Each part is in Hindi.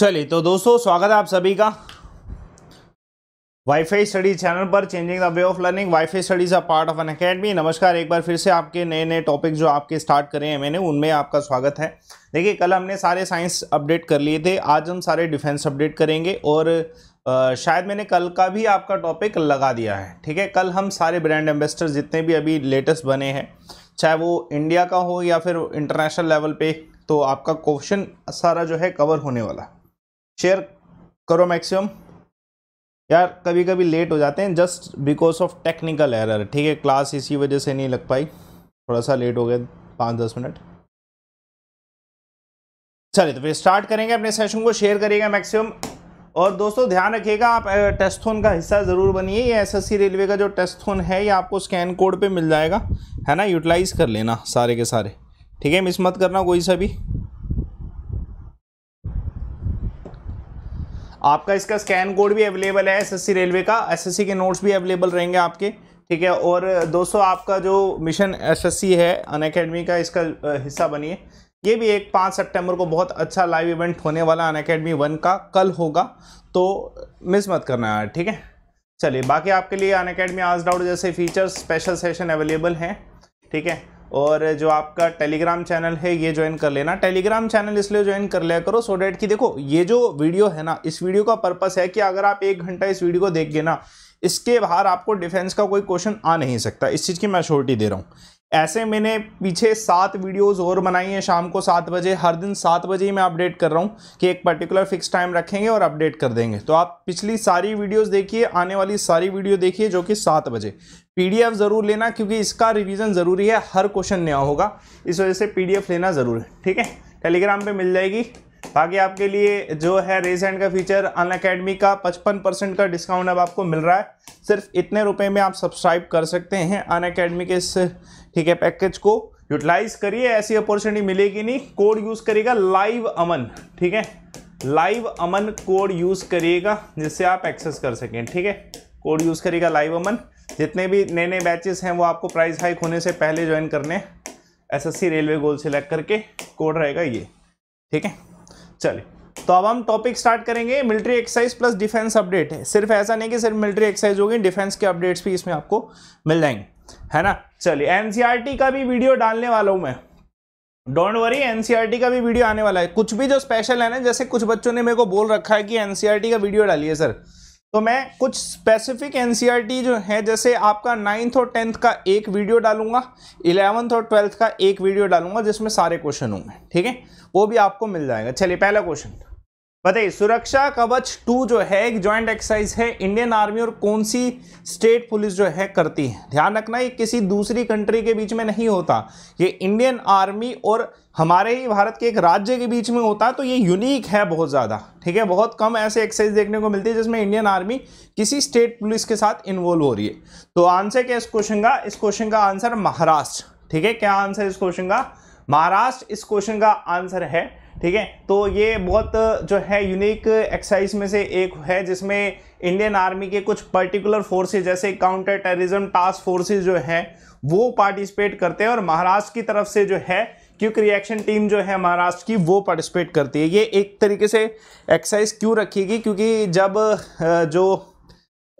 चलिए तो दोस्तों स्वागत है आप सभी का वाईफाई स्टडी चैनल पर changing the way of learning WiFi studies a part of Unacademy नमस्कार एक बार फिर से आपके नए नए टॉपिक जो आपके स्टार्ट करे हैं मैंने उनमें आपका स्वागत है देखिए कल हमने सारे साइंस अपडेट कर लिए थे आज हम सारे डिफेंस अपडेट करेंगे और आ, शायद मैंने कल का भी आपका टॉपिक लगा दिया है ठीक है कल हम सारे ब्रांड एम्बेसडर जितने भी अभी लेटेस्ट बने हैं चाहे वो इंडिया का हो या फिर इंटरनेशनल लेवल पे तो आपका क्वेश्चन सारा जो है कवर होने वाला है शेयर करो मैक्सिमम यार कभी कभी लेट हो जाते हैं just because of technical error ठीक है क्लास इसी वजह से नहीं लग पाई थोड़ा सा लेट हो गया पाँच दस मिनट चलिए तो फिर स्टार्ट करेंगे अपने सेशन को शेयर करिएगा मैक्सिमम और दोस्तों ध्यान रखिएगा आप टेस्टथोन का हिस्सा ज़रूर बनिए ये एस रेलवे का जो टेस्टथोन है ये आपको स्कैन कोड पे मिल जाएगा है ना यूटिलाइज़ कर लेना सारे के सारे ठीक है मिस मत करना कोई सा भी आपका इसका स्कैन कोड भी अवेलेबल है एसएससी रेलवे का एसएससी के नोट्स भी अवेलेबल रहेंगे आपके ठीक है और दोस्तों आपका जो मिशन एसएससी है अन अकेडमी का इसका हिस्सा बनिए ये भी एक पाँच सितंबर को बहुत अच्छा लाइव इवेंट होने वाला अन अकेडमी वन का कल होगा तो मिस मत करना यार ठीक है चलिए बाकी आपके लिए अन अकेडमी आज डाउट जैसे फीचर्स स्पेशल सेशन अवेलेबल हैं ठीक है और जो आपका टेलीग्राम चैनल है ये ज्वाइन कर लेना टेलीग्राम चैनल इसलिए ज्वाइन कर लिया करो सो डेट की देखो ये जो वीडियो है ना इस वीडियो का पर्पस है कि अगर आप एक घंटा इस वीडियो को देख गए ना इसके बाहर आपको डिफेंस का कोई क्वेश्चन आ नहीं सकता इस चीज़ की मैं श्योरिटी दे रहा हूँ ऐसे मैंने पीछे सात वीडियोस और बनाई हैं शाम को सात बजे हर दिन सात बजे ही मैं अपडेट कर रहा हूँ कि एक पर्टिकुलर फिक्स टाइम रखेंगे और अपडेट कर देंगे तो आप पिछली सारी वीडियोस देखिए आने वाली सारी वीडियो देखिए जो कि सात बजे पीडीएफ ज़रूर लेना क्योंकि इसका रिविज़न ज़रूरी है हर क्वेश्चन नया होगा इस वजह से पी लेना ज़रूर है ठीक है टेलीग्राम पर मिल जाएगी बाकी आपके लिए जो है रेज हैंड का फीचर अन अकेडमी का 55 परसेंट का डिस्काउंट अब आपको मिल रहा है सिर्फ इतने रुपए में आप सब्सक्राइब कर सकते हैं अन अकेडमी के इस ठीक है पैकेज को यूटिलाइज करिए ऐसी अपॉर्चुनिटी मिलेगी नहीं कोड यूज़ करिएगा लाइव अमन ठीक है लाइव अमन कोड यूज़ करिएगा जिससे आप एक्सेस कर सकें ठीक है कोड यूज़ करिएगा लाइव अमन जितने भी नए नए बैचेस हैं वो आपको प्राइस हाइक होने से पहले ज्वाइन करने एसएससी रेलवे गोल सेलेक्ट करके कोड रहेगा ये ठीक है चलिए तो अब हम टॉपिक स्टार्ट करेंगे military exercise plus defence update है सिर्फ ऐसा नहीं कि सिर्फ मिलिट्री एक्सरसाइज होगी डिफेंस के अपडेट्स भी इसमें आपको मिल जाएंगे है ना चलिए एनसीईआरटी e का भी वीडियो डालने वाला हूं मैं डोंट वरी एनसीईआरटी का भी वीडियो आने वाला है कुछ भी जो स्पेशल है ना जैसे कुछ बच्चों ने मेरे को बोल रखा है कि एनसीईआरटी e का वीडियो डालिए सर तो मैं कुछ स्पेसिफिक एनसीईआरटी e जो है जैसे आपका नाइन्थ और टेंथ का एक वीडियो डालूंगा इलेवंथ और ट्वेल्थ का एक वीडियो डालूंगा जिसमें सारे क्वेश्चन होंगे ठीक है वो भी आपको मिल जाएगा चलिए पहला क्वेश्चन बताइए सुरक्षा कवच टू जो है एक ज्वाइंट एक्सरसाइज है इंडियन आर्मी और कौन सी स्टेट पुलिस जो है करती है ध्यान रखना ये किसी दूसरी कंट्री के बीच में नहीं होता ये इंडियन आर्मी और हमारे ही भारत के एक राज्य के बीच में होता है तो ये यूनिक है बहुत ज़्यादा ठीक है बहुत कम ऐसे एक्सरसाइज देखने को मिलती है जिसमें इंडियन आर्मी किसी स्टेट पुलिस के साथ इन्वॉल्व हो रही है तो आंसर क्या इस क्वेश्चन का इस क्वेश्चन का आंसर महाराष्ट्र ठीक है क्या आंसर इस क्वेश्चन का महाराष्ट्र इस क्वेश्चन का आंसर है ठीक है तो ये बहुत जो है यूनिक एक्सरसाइज में से एक है जिसमें इंडियन आर्मी के कुछ पर्टिकुलर फोर्सेज जैसे काउंटर टेररिज्म टास्क फोर्सेज जो हैं वो पार्टिसिपेट करते हैं और महाराष्ट्र की तरफ से जो है क्यूक रिएक्शन टीम जो है महाराष्ट्र की वो पार्टिसिपेट करती है ये एक तरीके से एक्सरसाइज क्यों रखेगी क्योंकि जब जो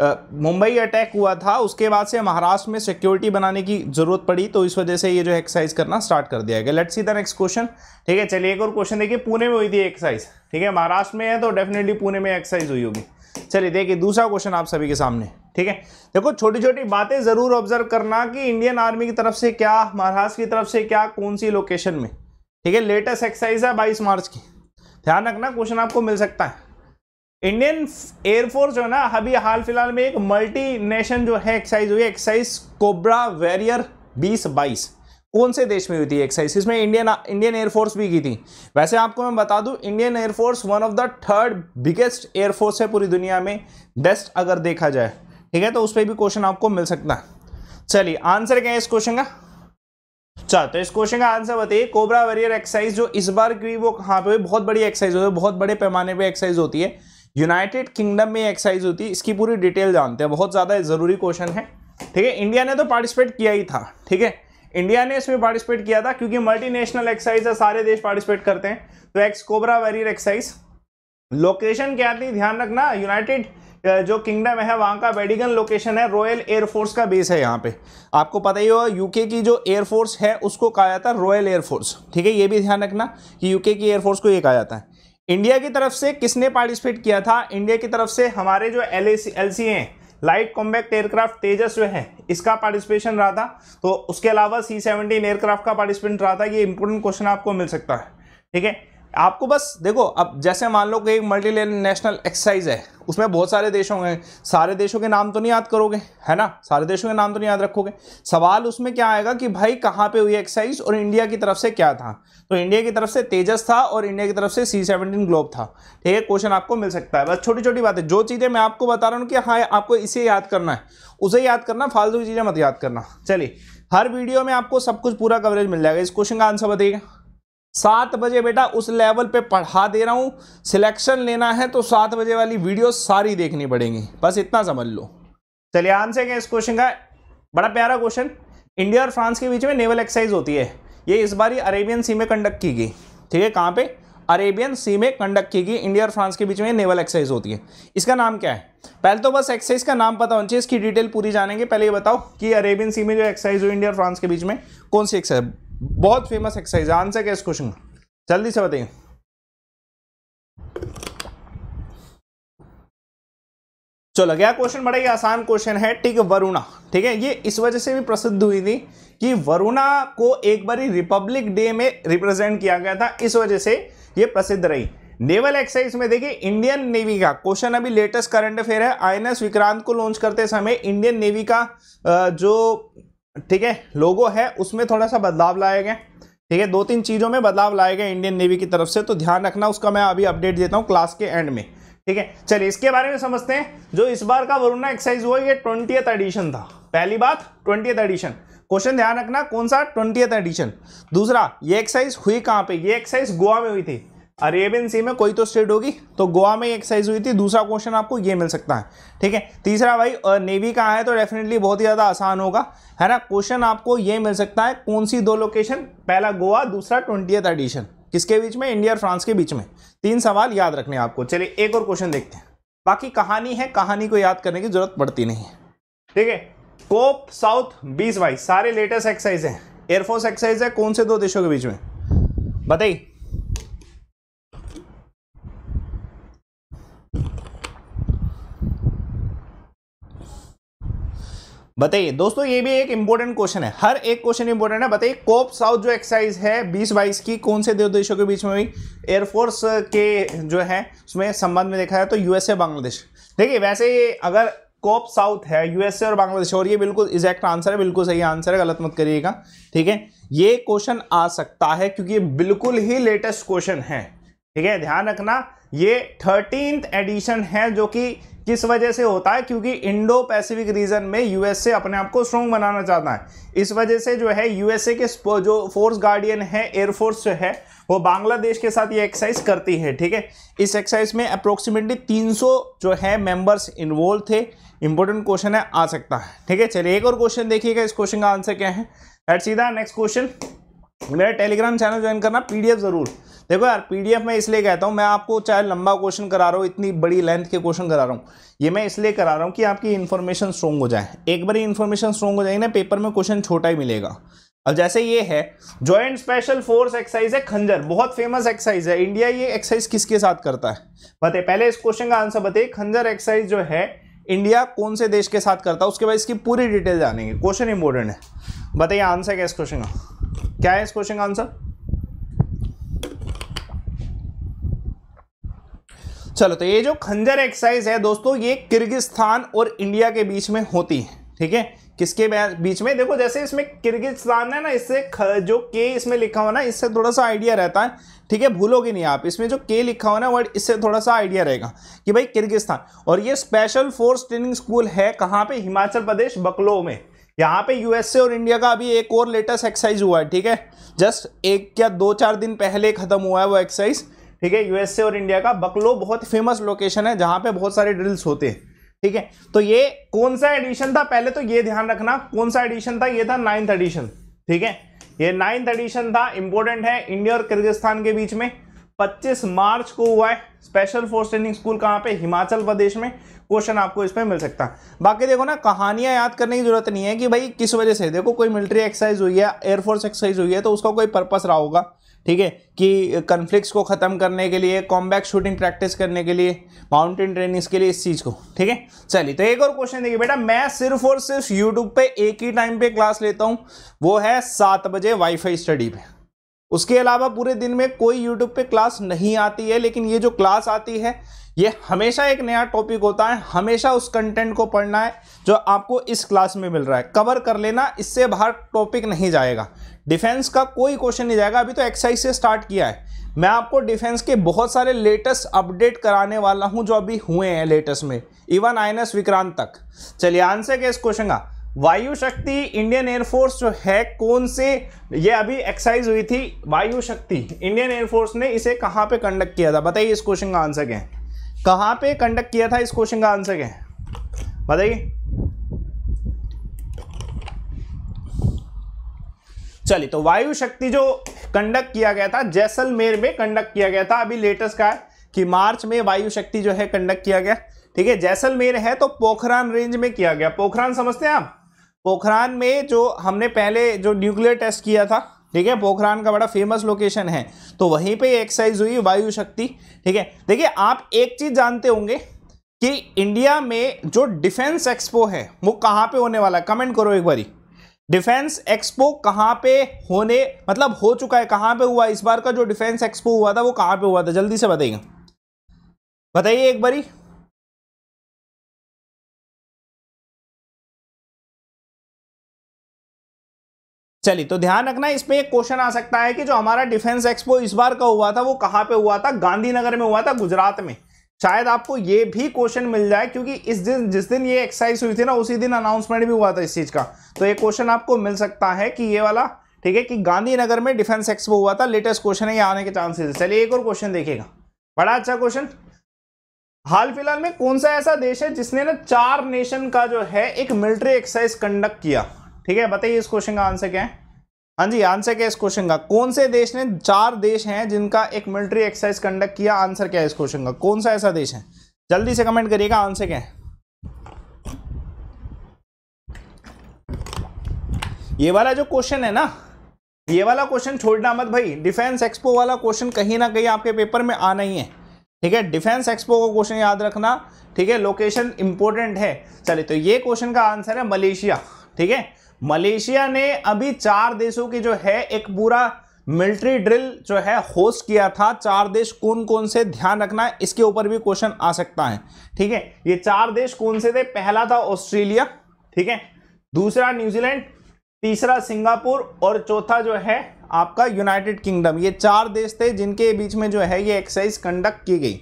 मुंबई अटैक हुआ था उसके बाद से महाराष्ट्र में सिक्योरिटी बनाने की जरूरत पड़ी तो इस वजह से ये जो एक्सरसाइज करना स्टार्ट कर दिया गया let's see the next question ठीक है चलिए एक और क्वेश्चन देखिए पुणे में हुई थी एक्सरसाइज ठीक है महाराष्ट्र में है तो डेफिनेटली पुणे में एक्सरसाइज हुई होगी चलिए देखिए दूसरा क्वेश्चन आप सभी के सामने ठीक है देखो छोटी छोटी बातें ज़रूर ऑब्जर्व करना कि इंडियन आर्मी की तरफ से क्या महाराष्ट्र की तरफ से क्या कौन सी लोकेशन में ठीक है लेटेस्ट एक्सरसाइज है बाईस मार्च की ध्यान रखना क्वेश्चन आपको मिल सकता है इंडियन एयरफोर्स जो है ना अभी हाल फिलहाल में एक मल्टी नेशन जो है एक्साइज हुई एक्साइज कोबरा वेरियर बीस बाईस कौन से देश में हुई थी एक्साइज इसमें इंडियन इंडियन एयरफोर्स भी की थी वैसे आपको मैं बता दूं Indian air force one of the third biggest air force है पूरी दुनिया में बेस्ट अगर देखा जाए ठीक है तो उस पर भी क्वेश्चन आपको मिल सकता है चलिए आंसर क्या है इस क्वेश्चन का चल तो इस क्वेश्चन का आंसर बताइए कोबरा वेरियर एक्साइज जो इस बार की वो कहाँ पर हुई बहुत बड़ी एक्साइज होती है बहुत बड़े पैमाने पर एक्साइज होती है यूनाइटेड किंगडम में एक्साइज होती है इसकी पूरी डिटेल जानते हैं बहुत ज़्यादा ज़रूरी क्वेश्चन है ठीक है इंडिया ने तो पार्टिसिपेट किया ही था ठीक है इंडिया ने इसमें पार्टिसिपेट किया था क्योंकि मल्टीनेशनल एक्साइज है सारे देश पार्टिसिपेट करते हैं तो ex Cobra warrior exercise location क्या थी ध्यान रखना यूनाइटेड जो किंगडम है वहाँ का वेडिगन लोकेशन है रॉयल एयरफोर्स का बेस है यहाँ पे आपको पता ही होगा यूके की जो एयरफोर्स है उसको कहा जाता है रॉयल एयरफोर्स ठीक है ये भी ध्यान रखना कि यूके की एयरफोर्स को ये कहा जाता है इंडिया की तरफ से किसने पार्टिसिपेट किया था इंडिया की तरफ से हमारे जो एल एल सी हैं लाइट कॉम्बैक्ट एयरक्राफ्ट तेजस जो है इसका पार्टिसिपेशन रहा था तो उसके अलावा सी सेवनटीन एयरक्राफ्ट का पार्टिसिपेंट रहा था ये इंपॉर्टेंट क्वेश्चन आपको मिल सकता है ठीक है आपको बस देखो अब जैसे मान लो कि एक मल्टी नेशनल एक्सरसाइज है उसमें बहुत सारे देश होंगे सारे देशों के नाम तो नहीं याद करोगे है ना सारे देशों के नाम तो नहीं याद रखोगे सवाल उसमें क्या आएगा कि भाई कहाँ पे हुई एक्सरसाइज और इंडिया की तरफ से क्या था तो इंडिया की तरफ से तेजस था और इंडिया की तरफ से सी सेवनटीन ग्लोब था ठीक है क्वेश्चन आपको मिल सकता है बस छोटी छोटी बातें जो चीज़ें मैं आपको बता रहा हूँ कि हाँ आपको इसे याद करना है उसे याद करना फालतू की चीज़ें मत याद करना चलिए हर वीडियो में आपको सब कुछ पूरा कवरेज मिल जाएगा इस क्वेश्चन का आंसर बताइएगा सात बजे बेटा उस लेवल पे पढ़ा दे रहा हूँ सिलेक्शन लेना है तो सात बजे वाली वीडियो सारी देखनी पड़ेंगी बस इतना समझ लो चलिए आंसर क्या इस क्वेश्चन का बड़ा प्यारा क्वेश्चन इंडिया और फ्रांस के बीच में नेवल एक्सरसाइज होती है ये इस बार ही अरेबियन सी में कंडक्ट की गई ठीक है कहाँ पे अरेबियन सी में कंडक्ट की गई इंडिया और फ्रांस के बीच में नेवल एक्सरसाइज होती है इसका नाम क्या है पहले तो बस एक्सरसाइज का नाम पता होना चाहिए इसकी डिटेल पूरी जानेंगे पहले ये बताओ कि अरेबियन सी में जो एक्सरसाइज हुई इंडिया और फ्रांस के बीच में कौन सी एक्सरसाइज बहुत फेमस एक्सरसाइज आंसर क्या इस क्वेश्चन का जल्दी से बताइए चलो गया क्वेश्चन बड़ा ही आसान क्वेश्चन है ठीक है वरुणा ठीक है ये इस वजह से भी प्रसिद्ध हुई थी कि वरुणा को एक बार रिपब्लिक डे में रिप्रेजेंट किया गया था इस वजह से ये प्रसिद्ध रही नेवल एक्सरसाइज में देखिए इंडियन नेवी का क्वेश्चन अभी लेटेस्ट करंट अफेयर है आईएनएस विक्रांत को लॉन्च करते समय इंडियन नेवी का जो ठीक है लोगो है उसमें थोड़ा सा बदलाव लाए गए ठीक है दो तीन चीज़ों में बदलाव लाए गए इंडियन नेवी की तरफ से तो ध्यान रखना उसका मैं अभी अपडेट देता हूँ क्लास के एंड में ठीक है चलिए इसके बारे में समझते हैं जो इस बार का वरुणा एक्सरसाइज हुआ ये ट्वेंटियथ एडिशन था पहली बात ट्वेंटियथ एडिशन क्वेश्चन ध्यान रखना कौन सा ट्वेंटियथ एडिशन दूसरा ये एक्सरसाइज हुई कहाँ पे ये एक्सरसाइज गोवा में हुई थी अरेबियन सी में कोई तो स्टेट होगी तो गोवा में एक्सरसाइज हुई थी दूसरा क्वेश्चन आपको ये मिल सकता है ठीक है तीसरा भाई नेवी का है तो डेफिनेटली बहुत ही ज़्यादा आसान होगा है ना क्वेश्चन आपको ये मिल सकता है कौन सी दो लोकेशन पहला गोवा दूसरा ट्वेंटियथ एडिशन किसके बीच में इंडिया और फ्रांस के बीच में तीन सवाल याद रखने आपको चलिए एक और क्वेश्चन देखते हैं बाकी कहानी है कहानी को याद करने की जरूरत पड़ती नहीं है ठीक है कोप साउथ बीस वाई सारे लेटेस्ट एक्सरसाइज हैं एयरफोर्स एक्सरसाइज है कौन से दो देशों के बीच में बताइए बताइए दोस्तों ये भी एक इंपॉर्टेंट क्वेश्चन है हर एक क्वेश्चन इंपॉर्टेंट है बताइए कोप साउथ जो एक्सरसाइज है बीस बाईस की कौन से दो देशों के बीच में हुई एयरफोर्स के जो है उसमें संबंध में देखा जाए तो यूएसए बांग्लादेश देखिए वैसे ये अगर कोप साउथ है यूएसए और बांग्लादेश और ये बिल्कुल एग्जैक्ट आंसर है बिल्कुल सही आंसर है गलत मत करिएगा ठीक है ये क्वेश्चन आ सकता है क्योंकि ये बिल्कुल ही लेटेस्ट क्वेश्चन है ठीक है ध्यान रखना ये थर्टीन एडिशन है जो कि किस वजह से होता है क्योंकि इंडो पैसिफिक रीजन में यूएसए अपने आप को स्ट्रॉन्ग बनाना चाहता है इस वजह से जो है यूएसए के जो फोर्स गार्डियन है एयरफोर्स जो है वो बांग्लादेश के साथ ये एक्सरसाइज करती है ठीक है इस एक्सरसाइज में अप्रोक्सीमेटली 300 जो है मेंबर्स इन्वॉल्व थे इंपॉर्टेंट क्वेश्चन है आ सकता है ठीक है चलिए एक और क्वेश्चन देखिएगा इस क्वेश्चन का आंसर क्या है सीधा नेक्स्ट क्वेश्चन मेरा टेलीग्राम चैनल ज्वाइन करना पीडीएफ जरूर देखो यार पीडीएफ मैं इसलिए कहता हूँ मैं आपको चाहे लंबा क्वेश्चन करा रहा हूँ इतनी बड़ी लेंथ के क्वेश्चन करा रहा हूँ ये मैं इसलिए करा रहा हूँ कि आपकी इन्फॉर्मेशन स्ट्रॉन्ग हो जाए एक बार इन्फॉर्मेशन स्ट्रॉन्ग हो जाएगी ना पेपर में क्वेश्चन छोटा ही मिलेगा अब जैसे ये है ज्वाइंट स्पेशल फोर्स एक्सरसाइज है खंजर बहुत फेमस एक्सरसाइज है इंडिया ये एक्सरसाइज किसके साथ करता है बताइए पहले इस क्वेश्चन का आंसर बताइए खंजर एक्सरसाइज जो है इंडिया कौन से देश के साथ करता है उसके बाद इसकी पूरी डिटेल जानेंगे क्वेश्चन इंपॉर्टेंट है बताइए आंसर क्या इस क्वेश्चन का क्या है इस क्वेश्चन का आंसर चलो तो ये जो खंजर एक्सरसाइज है दोस्तों ये किर्गिस्तान और इंडिया के बीच में होती है ठीक है किसके बीच में देखो जैसे इसमें किर्गिस्तान है ना इससे जो के इसमें लिखा हुआ ना इससे थोड़ा सा आइडिया रहता है ठीक है भूलोगे नहीं आप इसमें जो के लिखा हुआ ना वर्ड इससे थोड़ा सा आइडिया रहेगा कि भाई किर्गिस्तान और ये स्पेशल फोर्स ट्रेनिंग स्कूल है कहाँ पे हिमाचल प्रदेश बकलो में यहाँ पे यूएसए और इंडिया का अभी एक और लेटेस्ट एक्सरसाइज हुआ है ठीक है जस्ट एक या दो चार दिन पहले खत्म हुआ है वो एक्सरसाइज ठीक है यूएसए और इंडिया का बकलो बहुत फेमस लोकेशन है जहाँ पे बहुत सारे ड्रिल्स होते हैं ठीक है तो ये कौन सा एडिशन था पहले तो ये ध्यान रखना कौन सा एडिशन था ये था नाइन्थ एडिशन ठीक है ये नाइन्थ एडिशन था इंपॉर्टेंट है इंडिया और किर्गिस्तान के बीच में 25 मार्च को हुआ है स्पेशल फोर्स ट्रेनिंग स्कूल कहाँ पे हिमाचल प्रदेश में क्वेश्चन आपको इसमें मिल सकता है बाकी देखो ना कहानियां याद करने की जरूरत नहीं है कि भाई किस वजह से देखो कोई मिलिट्री एक्सरसाइज हुई है एयरफोर्स एक्सरसाइज हुई है तो उसका कोई पर्पस रहा होगा ठीक है कि कन्फ्लिक्स को ख़त्म करने के लिए कॉम्बैक शूटिंग प्रैक्टिस करने के लिए माउंटेन ट्रेनिंग्स के लिए इस चीज़ को ठीक है चलिए तो एक और क्वेश्चन देखिए बेटा मैं सिर्फ और सिर्फ यूट्यूब पे एक ही टाइम पे क्लास लेता हूँ वो है सात बजे वाईफाई स्टडी पे उसके अलावा पूरे दिन में कोई यूट्यूब पे क्लास नहीं आती है लेकिन ये जो क्लास आती है ये हमेशा एक नया टॉपिक होता है हमेशा उस कंटेंट को पढ़ना है जो आपको इस क्लास में मिल रहा है कवर कर लेना इससे बाहर टॉपिक नहीं जाएगा डिफेंस का कोई क्वेश्चन नहीं जाएगा अभी तो एक्सरसाइज से स्टार्ट किया है मैं आपको डिफेंस के बहुत सारे लेटेस्ट अपडेट कराने वाला हूँ जो अभी हुए हैं लेटेस्ट में इवन आईएनएस विक्रांत तक चलिए आंसर क्या इस क्वेश्चन का वायु शक्ति इंडियन एयरफोर्स जो है कौन से ये अभी एक्सरसाइज हुई थी वायु शक्ति इंडियन एयरफोर्स ने इसे कहाँ पे कंडक्ट किया था बताइए इस क्वेश्चन का आंसर क्या है कहाँ पे कंडक्ट किया था इस क्वेश्चन का आंसर क्या है बताइए चलिए तो वायु शक्ति जो कंडक्ट किया गया था जैसलमेर में कंडक्ट किया गया था अभी लेटेस्ट का है कि मार्च में वायु शक्ति जो है कंडक्ट किया गया ठीक है जैसलमेर है तो पोखरान रेंज में किया गया पोखरान समझते हैं आप पोखरान में जो हमने पहले जो न्यूक्लियर टेस्ट किया था ठीक है पोखरान का बड़ा फेमस लोकेशन है तो वहीं पे एक्सरसाइज हुई वायु शक्ति ठीक है देखिए आप एक चीज़ जानते होंगे कि इंडिया में जो डिफेंस एक्सपो है वो कहाँ पे होने वाला है कमेंट करो एक बारी डिफेंस एक्सपो कहाँ पे होने मतलब हो चुका है कहाँ पे हुआ इस बार का जो डिफेंस एक्सपो हुआ था वो कहाँ पे हुआ था जल्दी से बताइए बताइए एक बारी चलिए तो ध्यान रखना इसमें एक क्वेश्चन आ सकता है कि जो हमारा डिफेंस एक्सपो इस बार का हुआ था वो कहाँ पे हुआ था गांधीनगर में हुआ था गुजरात में शायद आपको ये भी क्वेश्चन मिल जाए क्योंकि इस दिन जिस दिन ये एक्सरसाइज हुई थी ना उसी दिन अनाउंसमेंट भी हुआ था इस चीज़ का तो ये क्वेश्चन आपको मिल सकता है कि ये वाला ठीक है कि गांधीनगर में डिफेंस एक्सपो हुआ था लेटेस्ट क्वेश्चन है ये आने के चांसेस चलिए एक और क्वेश्चन देखिएगा बड़ा अच्छा क्वेश्चन हाल फिलहाल में कौन सा ऐसा देश है जिसने ना चार नेशन का जो है एक मिलिट्री एक्सरसाइज कंडक्ट किया ठीक है बताइए इस क्वेश्चन का आंसर क्या है हाँ जी आंसर क्या है इस क्वेश्चन का कौन से देश ने चार देश हैं जिनका एक मिलिट्री एक्सरसाइज कंडक्ट किया आंसर क्या है इस क्वेश्चन का कौन सा ऐसा देश है जल्दी से कमेंट करिएगा आंसर क्या है ये वाला जो क्वेश्चन है ना ये वाला क्वेश्चन छोड़ना मत भाई डिफेंस एक्सपो वाला क्वेश्चन कहीं ना कहीं आपके पेपर में आना ही है ठीक है डिफेंस एक्सपो का क्वेश्चन याद रखना ठीक है लोकेशन इंपॉर्टेंट है चलिए तो ये क्वेश्चन का आंसर है मलेशिया ठीक है मलेशिया ने अभी चार देशों की जो है एक पूरा मिलिट्री ड्रिल जो है होस्ट किया था चार देश कौन कौन से ध्यान रखना है इसके ऊपर भी क्वेश्चन आ सकता है ठीक है ये चार देश कौन से थे पहला था ऑस्ट्रेलिया ठीक है दूसरा न्यूजीलैंड तीसरा सिंगापुर और चौथा जो है आपका यूनाइटेड किंगडम ये चार देश थे जिनके बीच में जो है ये एक्सरसाइज कंडक्ट की गई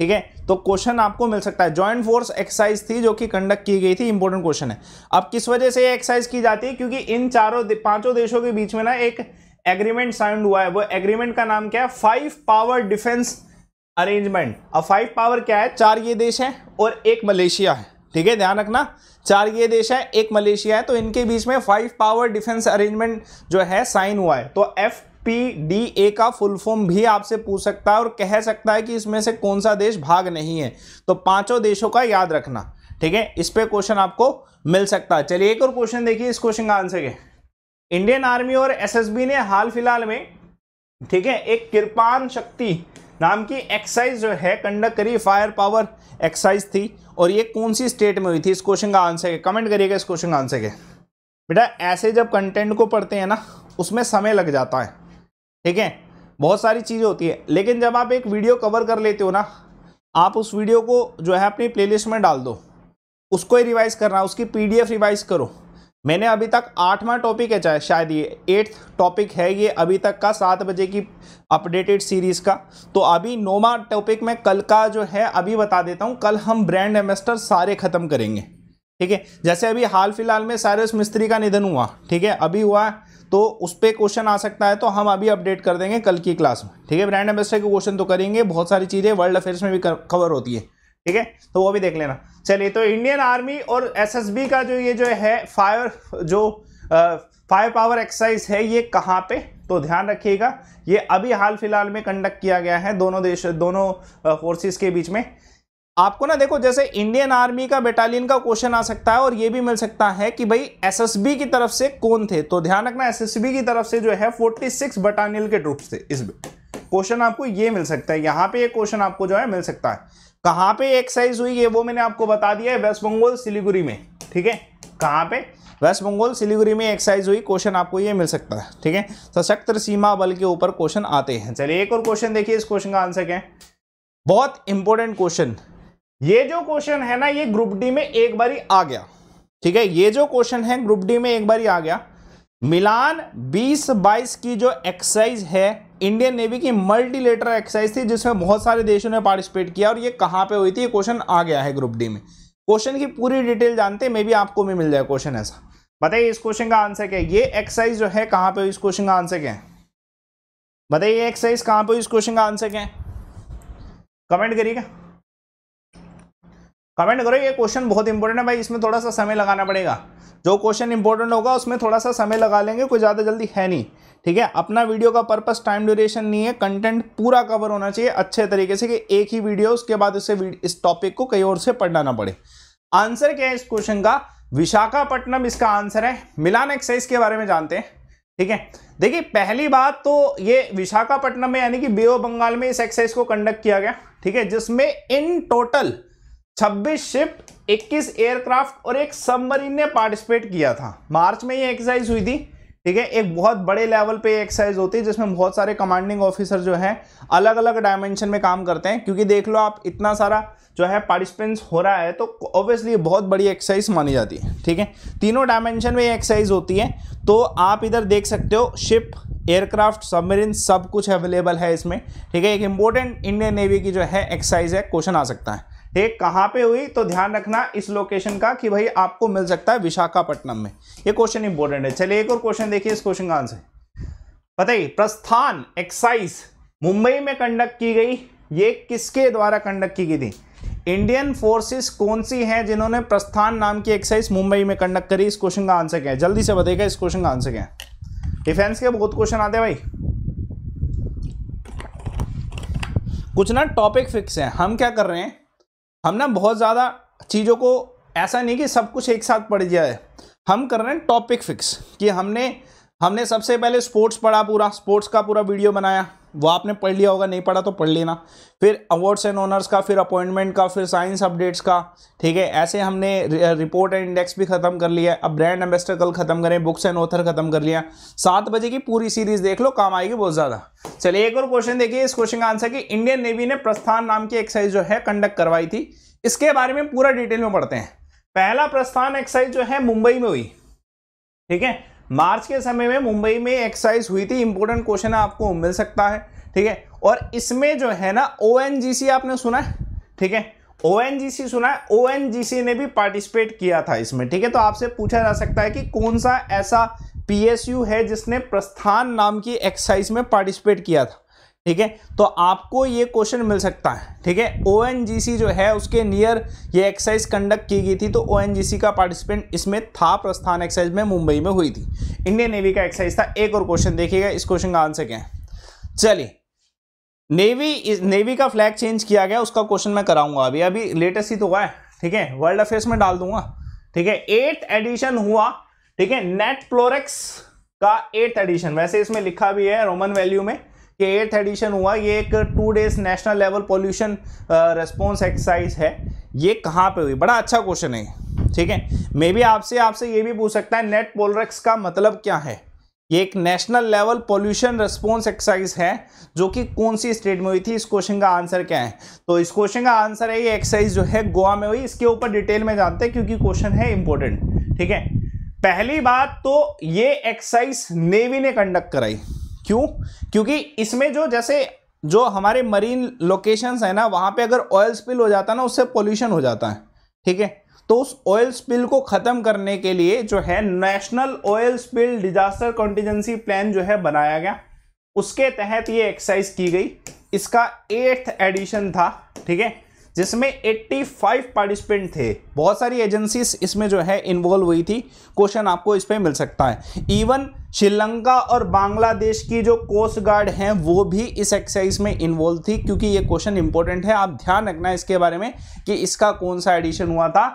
ठीक है तो क्वेश्चन आपको मिल सकता है ज्वाइंट फोर्स एक्सरसाइज थी जो कि कंडक्ट की गई थी इंपॉर्टेंट क्वेश्चन है अब किस वजह से एक्सरसाइज की जाती है क्योंकि इन चारों पांचों देशों के बीच में ना एक एग्रीमेंट साइन हुआ है वो एग्रीमेंट का नाम क्या है फाइव पावर डिफेंस अरेंजमेंट अब फाइव पावर क्या है चार ये देश है और एक मलेशिया है ठीक है ध्यान रखना चार ये देश है एक मलेशिया है तो इनके बीच में फाइव पावर डिफेंस अरेंजमेंट जो है साइन हुआ है तो एफ ए का फुल फॉर्म भी आपसे पूछ सकता है और कह सकता है कि इसमें से कौन सा देश भाग नहीं है तो पांचों देशों का याद रखना ठीक है इस पे क्वेश्चन आपको मिल सकता है चलिए एक और क्वेश्चन देखिए इस क्वेश्चन का आंसर के इंडियन आर्मी और एसएसबी ने हाल फिलहाल में ठीक है एक कृपान शक्ति नाम की एक्साइज जो है कंडक्ट करी फायर पावर एक्साइज थी और ये कौन सी स्टेट में हुई थी इस क्वेश्चन का आंसर के कमेंट करिएगा इस क्वेश्चन का आंसर के बेटा ऐसे जब कंटेंट को पढ़ते हैं ना उसमें समय लग जाता है ठीक है बहुत सारी चीज़ें होती है लेकिन जब आप एक वीडियो कवर कर लेते हो ना आप उस वीडियो को जो है अपनी प्लेलिस्ट में डाल दो उसको ही रिवाइज करना उसकी पीडीएफ रिवाइज करो मैंने अभी तक आठवां टॉपिक है चाहे शायद ये एट्थ टॉपिक है ये अभी तक का सात बजे की अपडेटेड सीरीज़ का तो अभी नौवा टॉपिक में कल का जो है अभी बता देता हूँ कल हम ब्रांड एम्बेस्टर सारे ख़त्म करेंगे ठीक है जैसे अभी हाल फिलहाल में सारे उस मिस्त्री का निधन हुआ ठीक है अभी हुआ तो उस पर क्वेश्चन आ सकता है तो हम अभी अपडेट कर देंगे कल की क्लास में ठीक है ब्रांड एम्बेसडर के क्वेश्चन तो करेंगे बहुत सारी चीज़ें वर्ल्ड अफेयर्स में भी कवर होती है ठीक है तो वो भी देख लेना चलिए तो इंडियन आर्मी और एस का जो ये जो है फायर जो फायर पावर एक्सरसाइज है ये कहाँ पर तो ध्यान रखिएगा ये अभी हाल फिलहाल में कंडक्ट किया गया है दोनों देश दोनों फोर्सेस के बीच में आपको ना देखो जैसे इंडियन आर्मी का बेटालियन का क्वेश्चन आ सकता है और ये भी मिल सकता है कि भाई एसएसबी की तरफ से कौन थे तो ध्यान रखना एसएसबी की तरफ से जो है 46 सिक्स बटालियन के ट्रूप्स थे इस क्वेश्चन आपको ये मिल सकता है यहाँ पे ये क्वेश्चन आपको जो है मिल सकता है कहाँ पे एक्साइज हुई है वो मैंने आपको बता दिया है वेस्ट बंगाल सिलीगुड़ी में ठीक है कहाँ पे वेस्ट बंगाल सिलीगुड़ी में एक्साइज हुई क्वेश्चन आपको ये मिल सकता है ठीक है सशस्त्र सीमा बल के ऊपर क्वेश्चन आते हैं चलिए एक और क्वेश्चन देखिए इस क्वेश्चन का आंसर क्या है बहुत इंपॉर्टेंट क्वेश्चन ये जो क्वेश्चन है ना ये ग्रुप डी में एक बारी आ गया ठीक है ये जो क्वेश्चन है ग्रुप डी में एक बारी आ गया मिलान 20 बाईस की जो एक्सरसाइज है इंडियन नेवी की मल्टीलेटर एक्सरसाइज थी जिसमें बहुत सारे देशों ने पार्टिसिपेट किया और ये कहां पे हुई थी ये क्वेश्चन आ गया है ग्रुप डी में क्वेश्चन की पूरी डिटेल जानते मे भी आपको भी मिल जाए क्वेश्चन ऐसा बताइए इस क्वेश्चन का आंसर क्या है ये एक्सरसाइज जो है कहां पे इस क्वेश्चन का आंसर क्या है बताइए एक्सरसाइज कहां पे इस क्वेश्चन का आंसर क्या है कमेंट करिएगा कमेंट करो ये क्वेश्चन बहुत इंपॉर्टेंट है भाई इसमें थोड़ा सा समय लगाना पड़ेगा जो क्वेश्चन इंपॉर्टेंट होगा उसमें थोड़ा सा समय लगा लेंगे कोई ज़्यादा जल्दी है नहीं ठीक है अपना वीडियो का पर्पस टाइम ड्यूरेशन नहीं है कंटेंट पूरा कवर होना चाहिए अच्छे तरीके से कि एक ही वीडियो उसके बाद उसे इस टॉपिक को कई और से पढ़ना ना पड़े आंसर क्या है इस क्वेश्चन का विशाखापट्टनम इसका आंसर है मिलान एक्साइज के बारे में जानते हैं ठीक है देखिए पहली बात तो ये विशाखापट्टनम में यानी कि बेओ बंगाल में इस एक्साइज को कंडक्ट किया गया ठीक है जिसमें इन टोटल 26 शिप 21 एयरक्राफ्ट और एक सबमरीन ने पार्टिसिपेट किया था मार्च में ये एक्सरसाइज हुई थी ठीक है एक बहुत बड़े लेवल पे एक्सरसाइज होती है जिसमें बहुत सारे कमांडिंग ऑफिसर जो हैं अलग अलग डायमेंशन में काम करते हैं क्योंकि देख लो आप इतना सारा जो है पार्टिसिपेंट्स हो रहा है तो ऑब्वियसली बहुत बड़ी एक्सरसाइज मानी जाती है ठीक है तीनों डायमेंशन में एक्सरसाइज होती है तो आप इधर देख सकते हो शिप एयरक्राफ्ट सबमरीन सब कुछ अवेलेबल है इसमें ठीक है एक इंपॉर्टेंट इंडियन नेवी की जो है एक्सरसाइज है क्वेश्चन आ सकता है ठीक कहाँ पे हुई तो ध्यान रखना इस लोकेशन का कि भाई आपको मिल सकता है विशाखापट्टनम में ये क्वेश्चन इंपॉर्टेंट है चलिए एक और क्वेश्चन देखिए इस क्वेश्चन का आंसर बताइए प्रस्थान एक्साइज मुंबई में कंडक्ट की गई ये किसके द्वारा कंडक्ट की गई थी इंडियन फोर्सेस कौन सी हैं जिन्होंने प्रस्थान नाम की एक्साइज मुंबई में कंडक्ट करी इस क्वेश्चन का आंसर क्या है जल्दी से बताइएगा इस क्वेश्चन का आंसर क्या है डिफेंस के बहुत क्वेश्चन आते हैं भाई कुछ ना टॉपिक फिक्स है हम क्या कर रहे हैं हम ना बहुत ज़्यादा चीज़ों को ऐसा नहीं कि सब कुछ एक साथ पढ़ जाए हम कर रहे हैं टॉपिक फिक्स कि हमने हमने सबसे पहले स्पोर्ट्स पढ़ा पूरा स्पोर्ट्स का पूरा वीडियो बनाया वो आपने पढ़ लिया होगा नहीं पढ़ा तो पढ़ लेना फिर अवार्ड्स एंड ऑनर्स का फिर अपॉइंटमेंट का फिर साइंस अपडेट्स का ठीक है ऐसे हमने रिपोर्ट एंड इंडेक्स भी खत्म कर लिया है अब ब्रांड एम्बेस्टर कल खत्म करें बुक्स एंड ऑथर खत्म कर लिया सात बजे की पूरी सीरीज देख लो काम आएगी बहुत ज़्यादा चलिए एक और क्वेश्चन देखिए इस क्वेश्चन का आंसर की इंडियन नेवी ने प्रस्थान नाम की एक्सरसाइज जो है कंडक्ट करवाई थी इसके बारे में पूरा डिटेल में पढ़ते हैं पहला प्रस्थान एक्सरसाइज जो है मुंबई में हुई ठीक है मार्च के समय में मुंबई में एक्सरसाइज हुई थी इंपॉर्टेंट क्वेश्चन आपको मिल सकता है ठीक है और इसमें जो है ना ओ आपने सुना है ठीक है ओ सुना है ओ ने भी पार्टिसिपेट किया था इसमें ठीक है तो आपसे पूछा जा सकता है कि कौन सा ऐसा पी है जिसने प्रस्थान नाम की एक्सरसाइज में पार्टिसिपेट किया था ठीक है तो आपको ये क्वेश्चन मिल सकता है ठीक है ओ जो है उसके नियर ये एक्सरसाइज कंडक्ट की गई थी तो ओ का पार्टिसिपेंट इसमें था प्रस्थान एक्सरसाइज में मुंबई में हुई थी इंडियन नेवी का एक्सरसाइज था एक और क्वेश्चन देखिएगा इस क्वेश्चन का आंसर क्या है चलिए नेवी नेवी का फ्लैग चेंज किया गया उसका क्वेश्चन मैं कराऊंगा अभी अभी लेटेस्ट ही तो हुआ है ठीक है वर्ल्ड अफेयर्स में डाल दूंगा ठीक है एट एडिशन हुआ ठीक है नेट प्लोरेक्स का एट एडिशन वैसे इसमें लिखा भी है रोमन वैल्यू में कि एट्थ एडिशन हुआ ये एक two days national level pollution response exercise है ये कहाँ पे हुई बड़ा अच्छा क्वेश्चन है ठीक है मे बी आपसे आपसे ये भी पूछ सकता है नेट पोलरक्स का मतलब क्या है ये एक national level pollution response exercise है जो कि कौन सी स्टेट में हुई थी इस क्वेश्चन का आंसर क्या है तो इस क्वेश्चन का आंसर है ये एक्सरसाइज जो है गोवा में हुई इसके ऊपर डिटेल में जानते हैं क्योंकि क्वेश्चन है इंपॉर्टेंट ठीक है पहली बात तो ये एक्सरसाइज नेवी ने कंडक्ट कराई क्यों क्योंकि इसमें जो जैसे जो हमारे मरीन लोकेशंस है ना वहाँ पे अगर ऑयल स्पिल हो जाता है ना उससे पोल्यूशन हो जाता है ठीक है तो उस ऑयल स्पिल को ख़त्म करने के लिए जो है national oil spill disaster contingency plan जो है बनाया गया उसके तहत ये एक्सरसाइज की गई इसका एट्थ एडिशन था ठीक है जिसमें 85 पार्टिसिपेंट थे बहुत सारी एजेंसीज इसमें जो है इन्वॉल्व हुई थी क्वेश्चन आपको इस पर मिल सकता है इवन श्रीलंका और बांग्लादेश की जो कोस्ट गार्ड हैं वो भी इस एक्सरसाइज में इन्वॉल्व थी क्योंकि ये क्वेश्चन इंपॉर्टेंट है आप ध्यान रखना इसके बारे में कि इसका कौन सा एडिशन हुआ था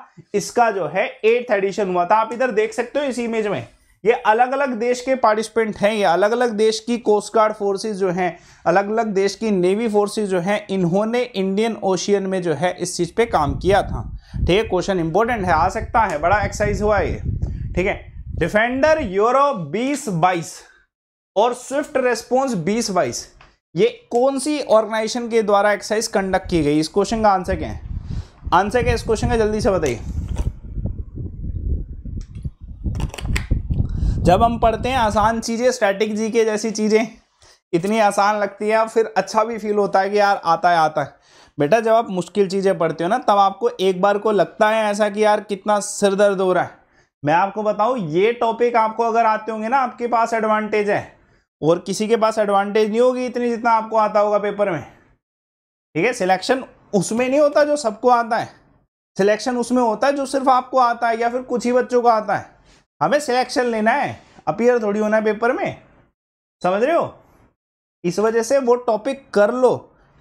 इसका जो है एट्थ एडिशन हुआ था आप इधर देख सकते हो इस इमेज में ये अलग अलग देश के पार्टिसिपेंट हैं ये अलग अलग देश की कोस्ट गार्ड फोर्सेज जो हैं अलग अलग देश की नेवी फोर्सेज जो हैं इन्होंने इंडियन ओशियन में जो है इस चीज़ पे काम किया था ठीक है क्वेश्चन इंपॉर्टेंट है आ सकता है बड़ा एक्सरसाइज हुआ ये ठीक है डिफेंडर यूरो बीस बाईस और स्विफ्ट रेस्पॉन्स बीस बाईस ये कौन सी ऑर्गेनाइजेशन के द्वारा एक्सरसाइज कंडक्ट की गई इस क्वेश्चन का आंसर क्या है आंसर क्या इस क्वेश्चन का जल्दी से बताइए जब हम पढ़ते हैं आसान चीज़ें स्टैटिक जी के जैसी चीज़ें इतनी आसान लगती है फिर अच्छा भी फील होता है कि यार आता है आता है बेटा जब आप मुश्किल चीज़ें पढ़ते हो ना तब आपको एक बार को लगता है ऐसा कि यार कितना सिर दर्द हो रहा है मैं आपको बताऊँ ये टॉपिक आपको अगर आते होंगे ना आपके पास एडवांटेज है और किसी के पास एडवांटेज नहीं होगी इतनी जितना आपको आता होगा पेपर में ठीक है सिलेक्शन उसमें नहीं होता जो सबको आता है सिलेक्शन उसमें होता है जो सिर्फ आपको आता है या फिर कुछ ही बच्चों को आता है हमें सिलेक्शन लेना है अपियर थोड़ी होना है पेपर में समझ रहे हो इस वजह से वो टॉपिक कर लो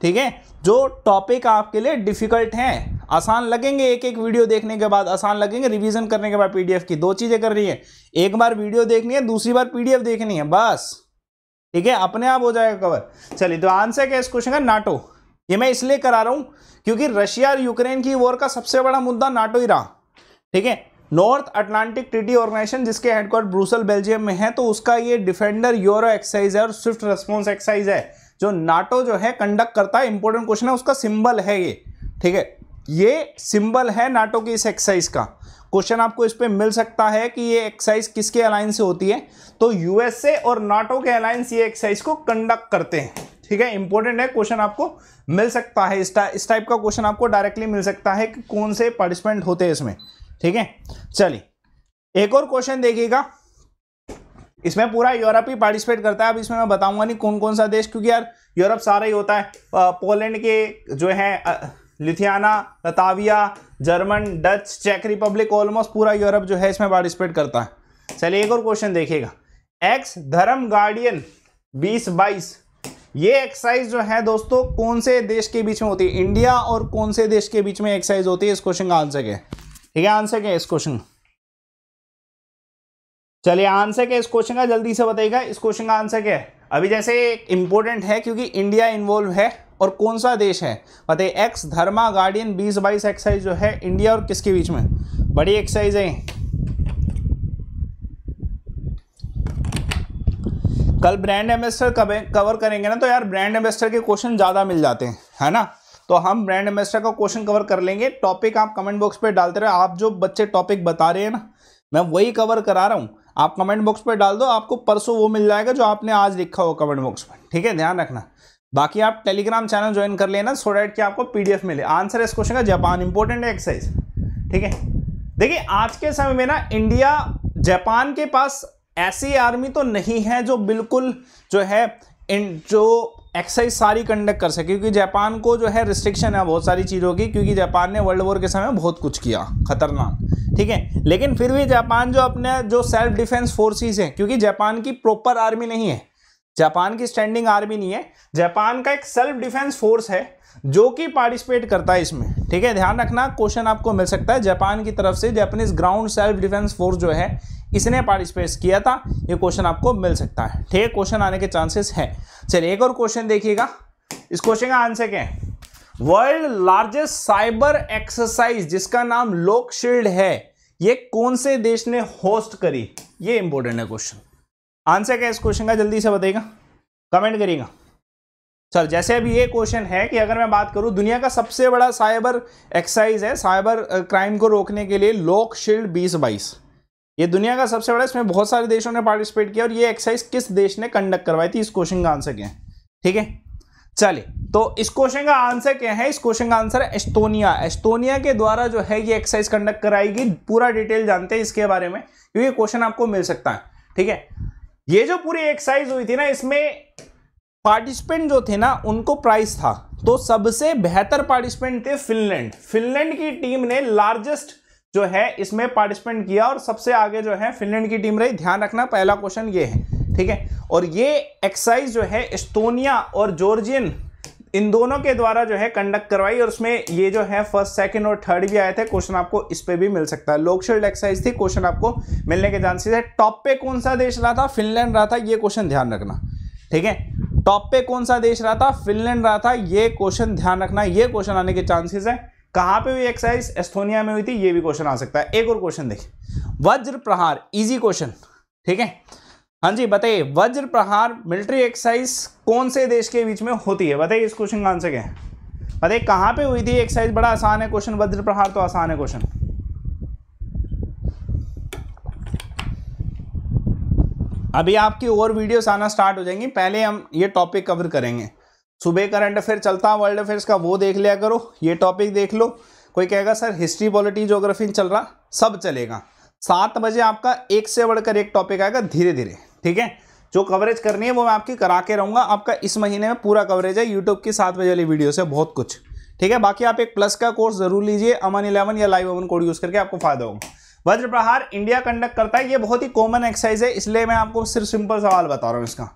ठीक है जो टॉपिक आपके लिए डिफ़िकल्ट हैं आसान लगेंगे एक एक वीडियो देखने के बाद आसान लगेंगे रिवीजन करने के बाद पीडीएफ की दो चीज़ें कर रही है एक बार वीडियो देखनी है दूसरी बार पीडीएफ देखनी है बस ठीक है अपने आप हो जाएगा कवर चलिए तो आंसर क्या इस क्वेश्चन का नाटो ये मैं इसलिए करा रहा हूँ क्योंकि रशिया और यूक्रेन की वॉर का सबसे बड़ा मुद्दा नाटो ही रहा ठीक है नॉर्थ अटलांटिक ट्रिटी ऑर्गेनाइजेशन जिसके हेडक्वार्टर ब्रूसल बेल्जियम में है तो उसका ये डिफेंडर यूरो एक्साइज है और स्विफ्ट रेस्पॉन्स एक्सरसाइज है जो नाटो जो है कंडक्ट करता है इंपॉर्टेंट क्वेश्चन है उसका सिंबल है ये ठीक है ये सिंबल है नाटो की इस एक्सरसाइज का क्वेश्चन आपको इस पर मिल सकता है कि ये एक्साइज किसके अलायंस से होती है तो यूएसए और नाटो के अलायंस ये एक्साइज को कंडक्ट करते हैं ठीक है इंपॉर्टेंट है क्वेश्चन आपको मिल सकता है इस टाइप का क्वेश्चन आपको डायरेक्टली मिल सकता है कि कौन से पार्टिसिपेंट होते हैं इसमें ठीक है चलिए एक और क्वेश्चन देखिएगा इसमें पूरा यूरोप ही पार्टिसिपेट करता है अब इसमें मैं बताऊंगा नहीं कौन कौन सा देश क्योंकि यार यूरोप सारा ही होता है पोलैंड के जो है लिथियाना लताविया जर्मन डच चेक रिपब्लिक ऑलमोस्ट पूरा यूरोप जो है इसमें पार्टिसिपेट करता है चलिए एक और क्वेश्चन देखिएगा एक्स धर्म गार्डियन बीस बाईस ये एक्सरसाइज जो है दोस्तों कौन से देश के बीच में होती है इंडिया और कौन से देश के बीच में एक्साइज होती है इस क्वेश्चन का आंसर क्या है ठीक है आंसर क्या है इस क्वेश्चन चलिए आंसर क्या इस क्वेश्चन का जल्दी से बताइएगा इस क्वेश्चन का आंसर क्या है अभी जैसे इंपॉर्टेंट है क्योंकि इंडिया इन्वॉल्व है और कौन सा देश है बताइए एक्स धर्मा गार्डियन बीस बाईस एक्साइज जो है इंडिया और किसके बीच में बड़ी एक्साइज है कल ब्रांड एम्बेसडर कवर करेंगे ना तो यार ब्रांड एम्बेसडर के क्वेश्चन ज़्यादा मिल जाते हैं है ना तो हम ब्रांड एम्बेसडर का क्वेश्चन कवर कर लेंगे टॉपिक आप कमेंट बॉक्स पर डालते रहे आप जो बच्चे टॉपिक बता रहे हैं ना मैं वही कवर करा रहा हूँ आप कमेंट बॉक्स पर डाल दो आपको परसों वो मिल जाएगा जो आपने आज लिखा हो कमेंट बॉक्स पर ठीक है ध्यान रखना बाकी आप टेलीग्राम चैनल ज्वाइन कर लेना सो डैट कि आपको पीडीएफ मिले आंसर इस क्वेश्चन का जापान इंपॉर्टेंट है एक्सरसाइज ठीक है देखिए आज के समय में ना इंडिया जापान के पास ऐसी आर्मी तो नहीं है जो बिल्कुल जो है इन जो एक्सरसाइज सारी कंडक्ट कर सके क्योंकि जापान को जो है रिस्ट्रिक्शन है बहुत सारी चीज़ों की क्योंकि जापान ने वर्ल्ड वॉर के समय बहुत कुछ किया खतरनाक ठीक है लेकिन फिर भी जापान जो अपने जो सेल्फ डिफेंस फोर्सेस हैं क्योंकि जापान की प्रॉपर आर्मी नहीं है जापान की स्टैंडिंग आर्मी नहीं है जापान का एक सेल्फ डिफेंस फोर्स है जो कि पार्टिसिपेट करता है इसमें ठीक है ध्यान रखना क्वेश्चन आपको मिल सकता है जापान की तरफ से Japanese ground self defence force जो है इसने पार्टिसिपेट किया था ये क्वेश्चन आपको मिल सकता है ठीक है क्वेश्चन आने के चांसेस है चलिए एक और क्वेश्चन देखिएगा इस क्वेश्चन का आंसर क्या है वर्ल्ड लार्जेस्ट साइबर एक्सरसाइज जिसका नाम लोकशील्ड है ये कौन से देश ने होस्ट करी ये इंपॉर्टेंट है क्वेश्चन आंसर क्या है इस क्वेश्चन का जल्दी से बताइएगा कमेंट करिएगा सर जैसे अभी ये क्वेश्चन है कि अगर मैं बात करूं दुनिया का सबसे बड़ा साइबर एक्सरसाइज है साइबर क्राइम को रोकने के लिए लोकशील्ड बीस बाईस ये दुनिया का सबसे बड़ा इसमें बहुत सारे देशों ने पार्टिसिपेट किया और ये एक्सरसाइज किस देश ने कंडक्ट करवाई थी इस क्वेश्चन का आंसर क्या है ठीक है चलिए तो इस क्वेश्चन का आंसर क्या है इस क्वेश्चन का आंसर है एस्टोनिया एस्टोनिया के द्वारा जो है ये एक्सरसाइज कंडक्ट कराएगी पूरा डिटेल जानते हैं इसके बारे में क्योंकि क्वेश्चन आपको मिल सकता है ठीक है ये जो पूरी एक्सरसाइज हुई थी ना इसमें पार्टिसिपेंट जो थे ना उनको प्राइस था तो सबसे बेहतर पार्टिसिपेंट थे फिनलैंड फिनलैंड की टीम ने लार्जेस्ट जो है इसमें पार्टिसिपेंट किया और सबसे आगे जो है फिनलैंड की टीम रही ध्यान रखना पहला क्वेश्चन ये है ठीक है और ये एक्सरसाइज जो है एस्टोनिया और जॉर्जियन इन दोनों के द्वारा जो है कंडक्ट करवाई और उसमें ये जो है फर्स्ट सेकंड और थर्ड भी आए थे क्वेश्चन आपको इस पर भी मिल सकता है लोकशील्ड एक्सरसाइज थी क्वेश्चन आपको मिलने के चांसेस है टॉप पे कौन सा देश रहा था फिनलैंड रहा था ये क्वेश्चन ध्यान रखना ठीक है टॉप पे कौन सा देश रहा था फिनलैंड रहा था ये क्वेश्चन ध्यान रखना ये क्वेश्चन आने के चांसेस है कहां पे हुई एक्सरसाइज एस्थोनिया में हुई थी ये भी क्वेश्चन आ सकता है एक और क्वेश्चन देखिए वज्र प्रहार इजी क्वेश्चन ठीक है हाँ जी बताइए वज्र प्रहार मिलिट्री एक्सरसाइज कौन से देश के बीच में होती है बताइए इस क्वेश्चन का आंसर क्या है बताइए कहां पे हुई थी एक्सरसाइज बड़ा आसान है क्वेश्चन वज्र प्रहार तो आसान है क्वेश्चन अभी आपकी और वीडियोस आना स्टार्ट हो जाएंगी पहले हम ये टॉपिक कवर करेंगे सुबह करंट अफेयर चलता है वर्ल्ड अफेयर्स का वो देख लिया करो ये टॉपिक देख लो कोई कहेगा सर हिस्ट्री पॉलिटी जोग्राफी चल रहा सब चलेगा सात बजे आपका एक से बढ़कर एक टॉपिक आएगा धीरे धीरे ठीक है जो कवरेज करनी है वो मैं आपकी करा के रहूँगा आपका इस महीने में पूरा कवरेज है यूट्यूब की सात बजे वाली वीडियो से बहुत कुछ ठीक है बाकी आप एक प्लस का कोर्स जरूर लीजिए अमन इलेवन या लाइव अमन कोड यूज करके आपको फायदा होगा वज्र प्रहार इंडिया कंडक्ट करता है ये बहुत ही कॉमन एक्सरसाइज है इसलिए मैं आपको सिर्फ सिंपल सवाल बता रहा हूँ इसका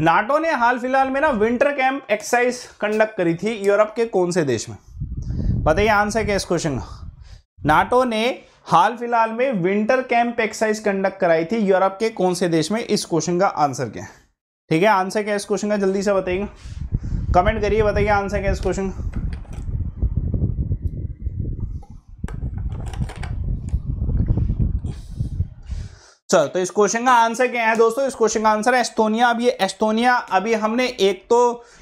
नाटो ने हाल फिलहाल में ना विंटर कैंप एक्सरसाइज कंडक्ट करी थी यूरोप के कौन से देश में बताइए आंसर क्या इस क्वेश्चन का नाटो ने हाल फिलहाल में विंटर कैंप एक्सरसाइज कंडक्ट कराई थी यूरोप के कौन से देश में इस क्वेश्चन का आंसर क्या है ठीक है आंसर क्या इस क्वेश्चन का जल्दी से बताइएगा कमेंट करिए बताइए आंसर क्या इस क्वेश्चन का सर तो इस क्वेश्चन का आंसर क्या है दोस्तों इस क्वेश्चन का आंसर है एस्तोनिया अभी एस्तोनिया अभी हमने एक तो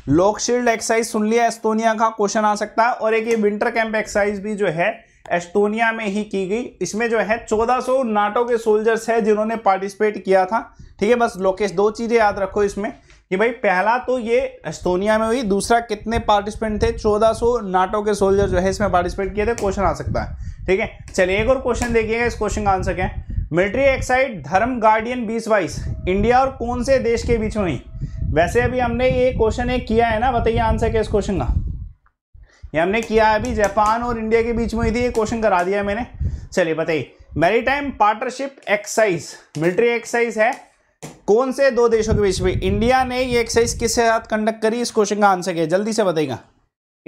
लोकशील्ड एक्सरसाइज सुन लिया एस्तोनिया का क्वेश्चन आ सकता है और एक ये विंटर कैंप एक्सरसाइज भी जो है एस्टोनिया में ही की गई इसमें जो है 1400 नाटो के सोल्जर्स है जिन्होंने पार्टिसिपेट किया था ठीक है बस लोकेश दो चीज़ें याद रखो इसमें कि भाई पहला तो ये एस्तोनिया में हुई दूसरा कितने पार्टिसिपेंट थे 1400 नाटो के सोल्जर जो है इसमें पार्टिसिपेट किए थे क्वेश्चन आ सकता है ठीक है चलिए एक और क्वेश्चन देखिएगा इस क्वेश्चन का आंसर क्या है मिलिट्री एक्साइड धर्म गार्डियन बीस बाईस इंडिया और कौन से देश के बीच में हुई वैसे अभी हमने ये क्वेश्चन एक किया है ना बताइए आंसर क्या इस क्वेश्चन का ये हमने किया है अभी जापान और इंडिया के बीच में हुई थी ये क्वेश्चन करा दिया है मैंने चलिए बताइए maritime partnership exercise military exercise है कौन से दो देशों के बीच में इंडिया ने ये एक्साइज किसके साथ कंडक्ट करी इस क्वेश्चन का आंसर क्या जल्दी से बताइएगा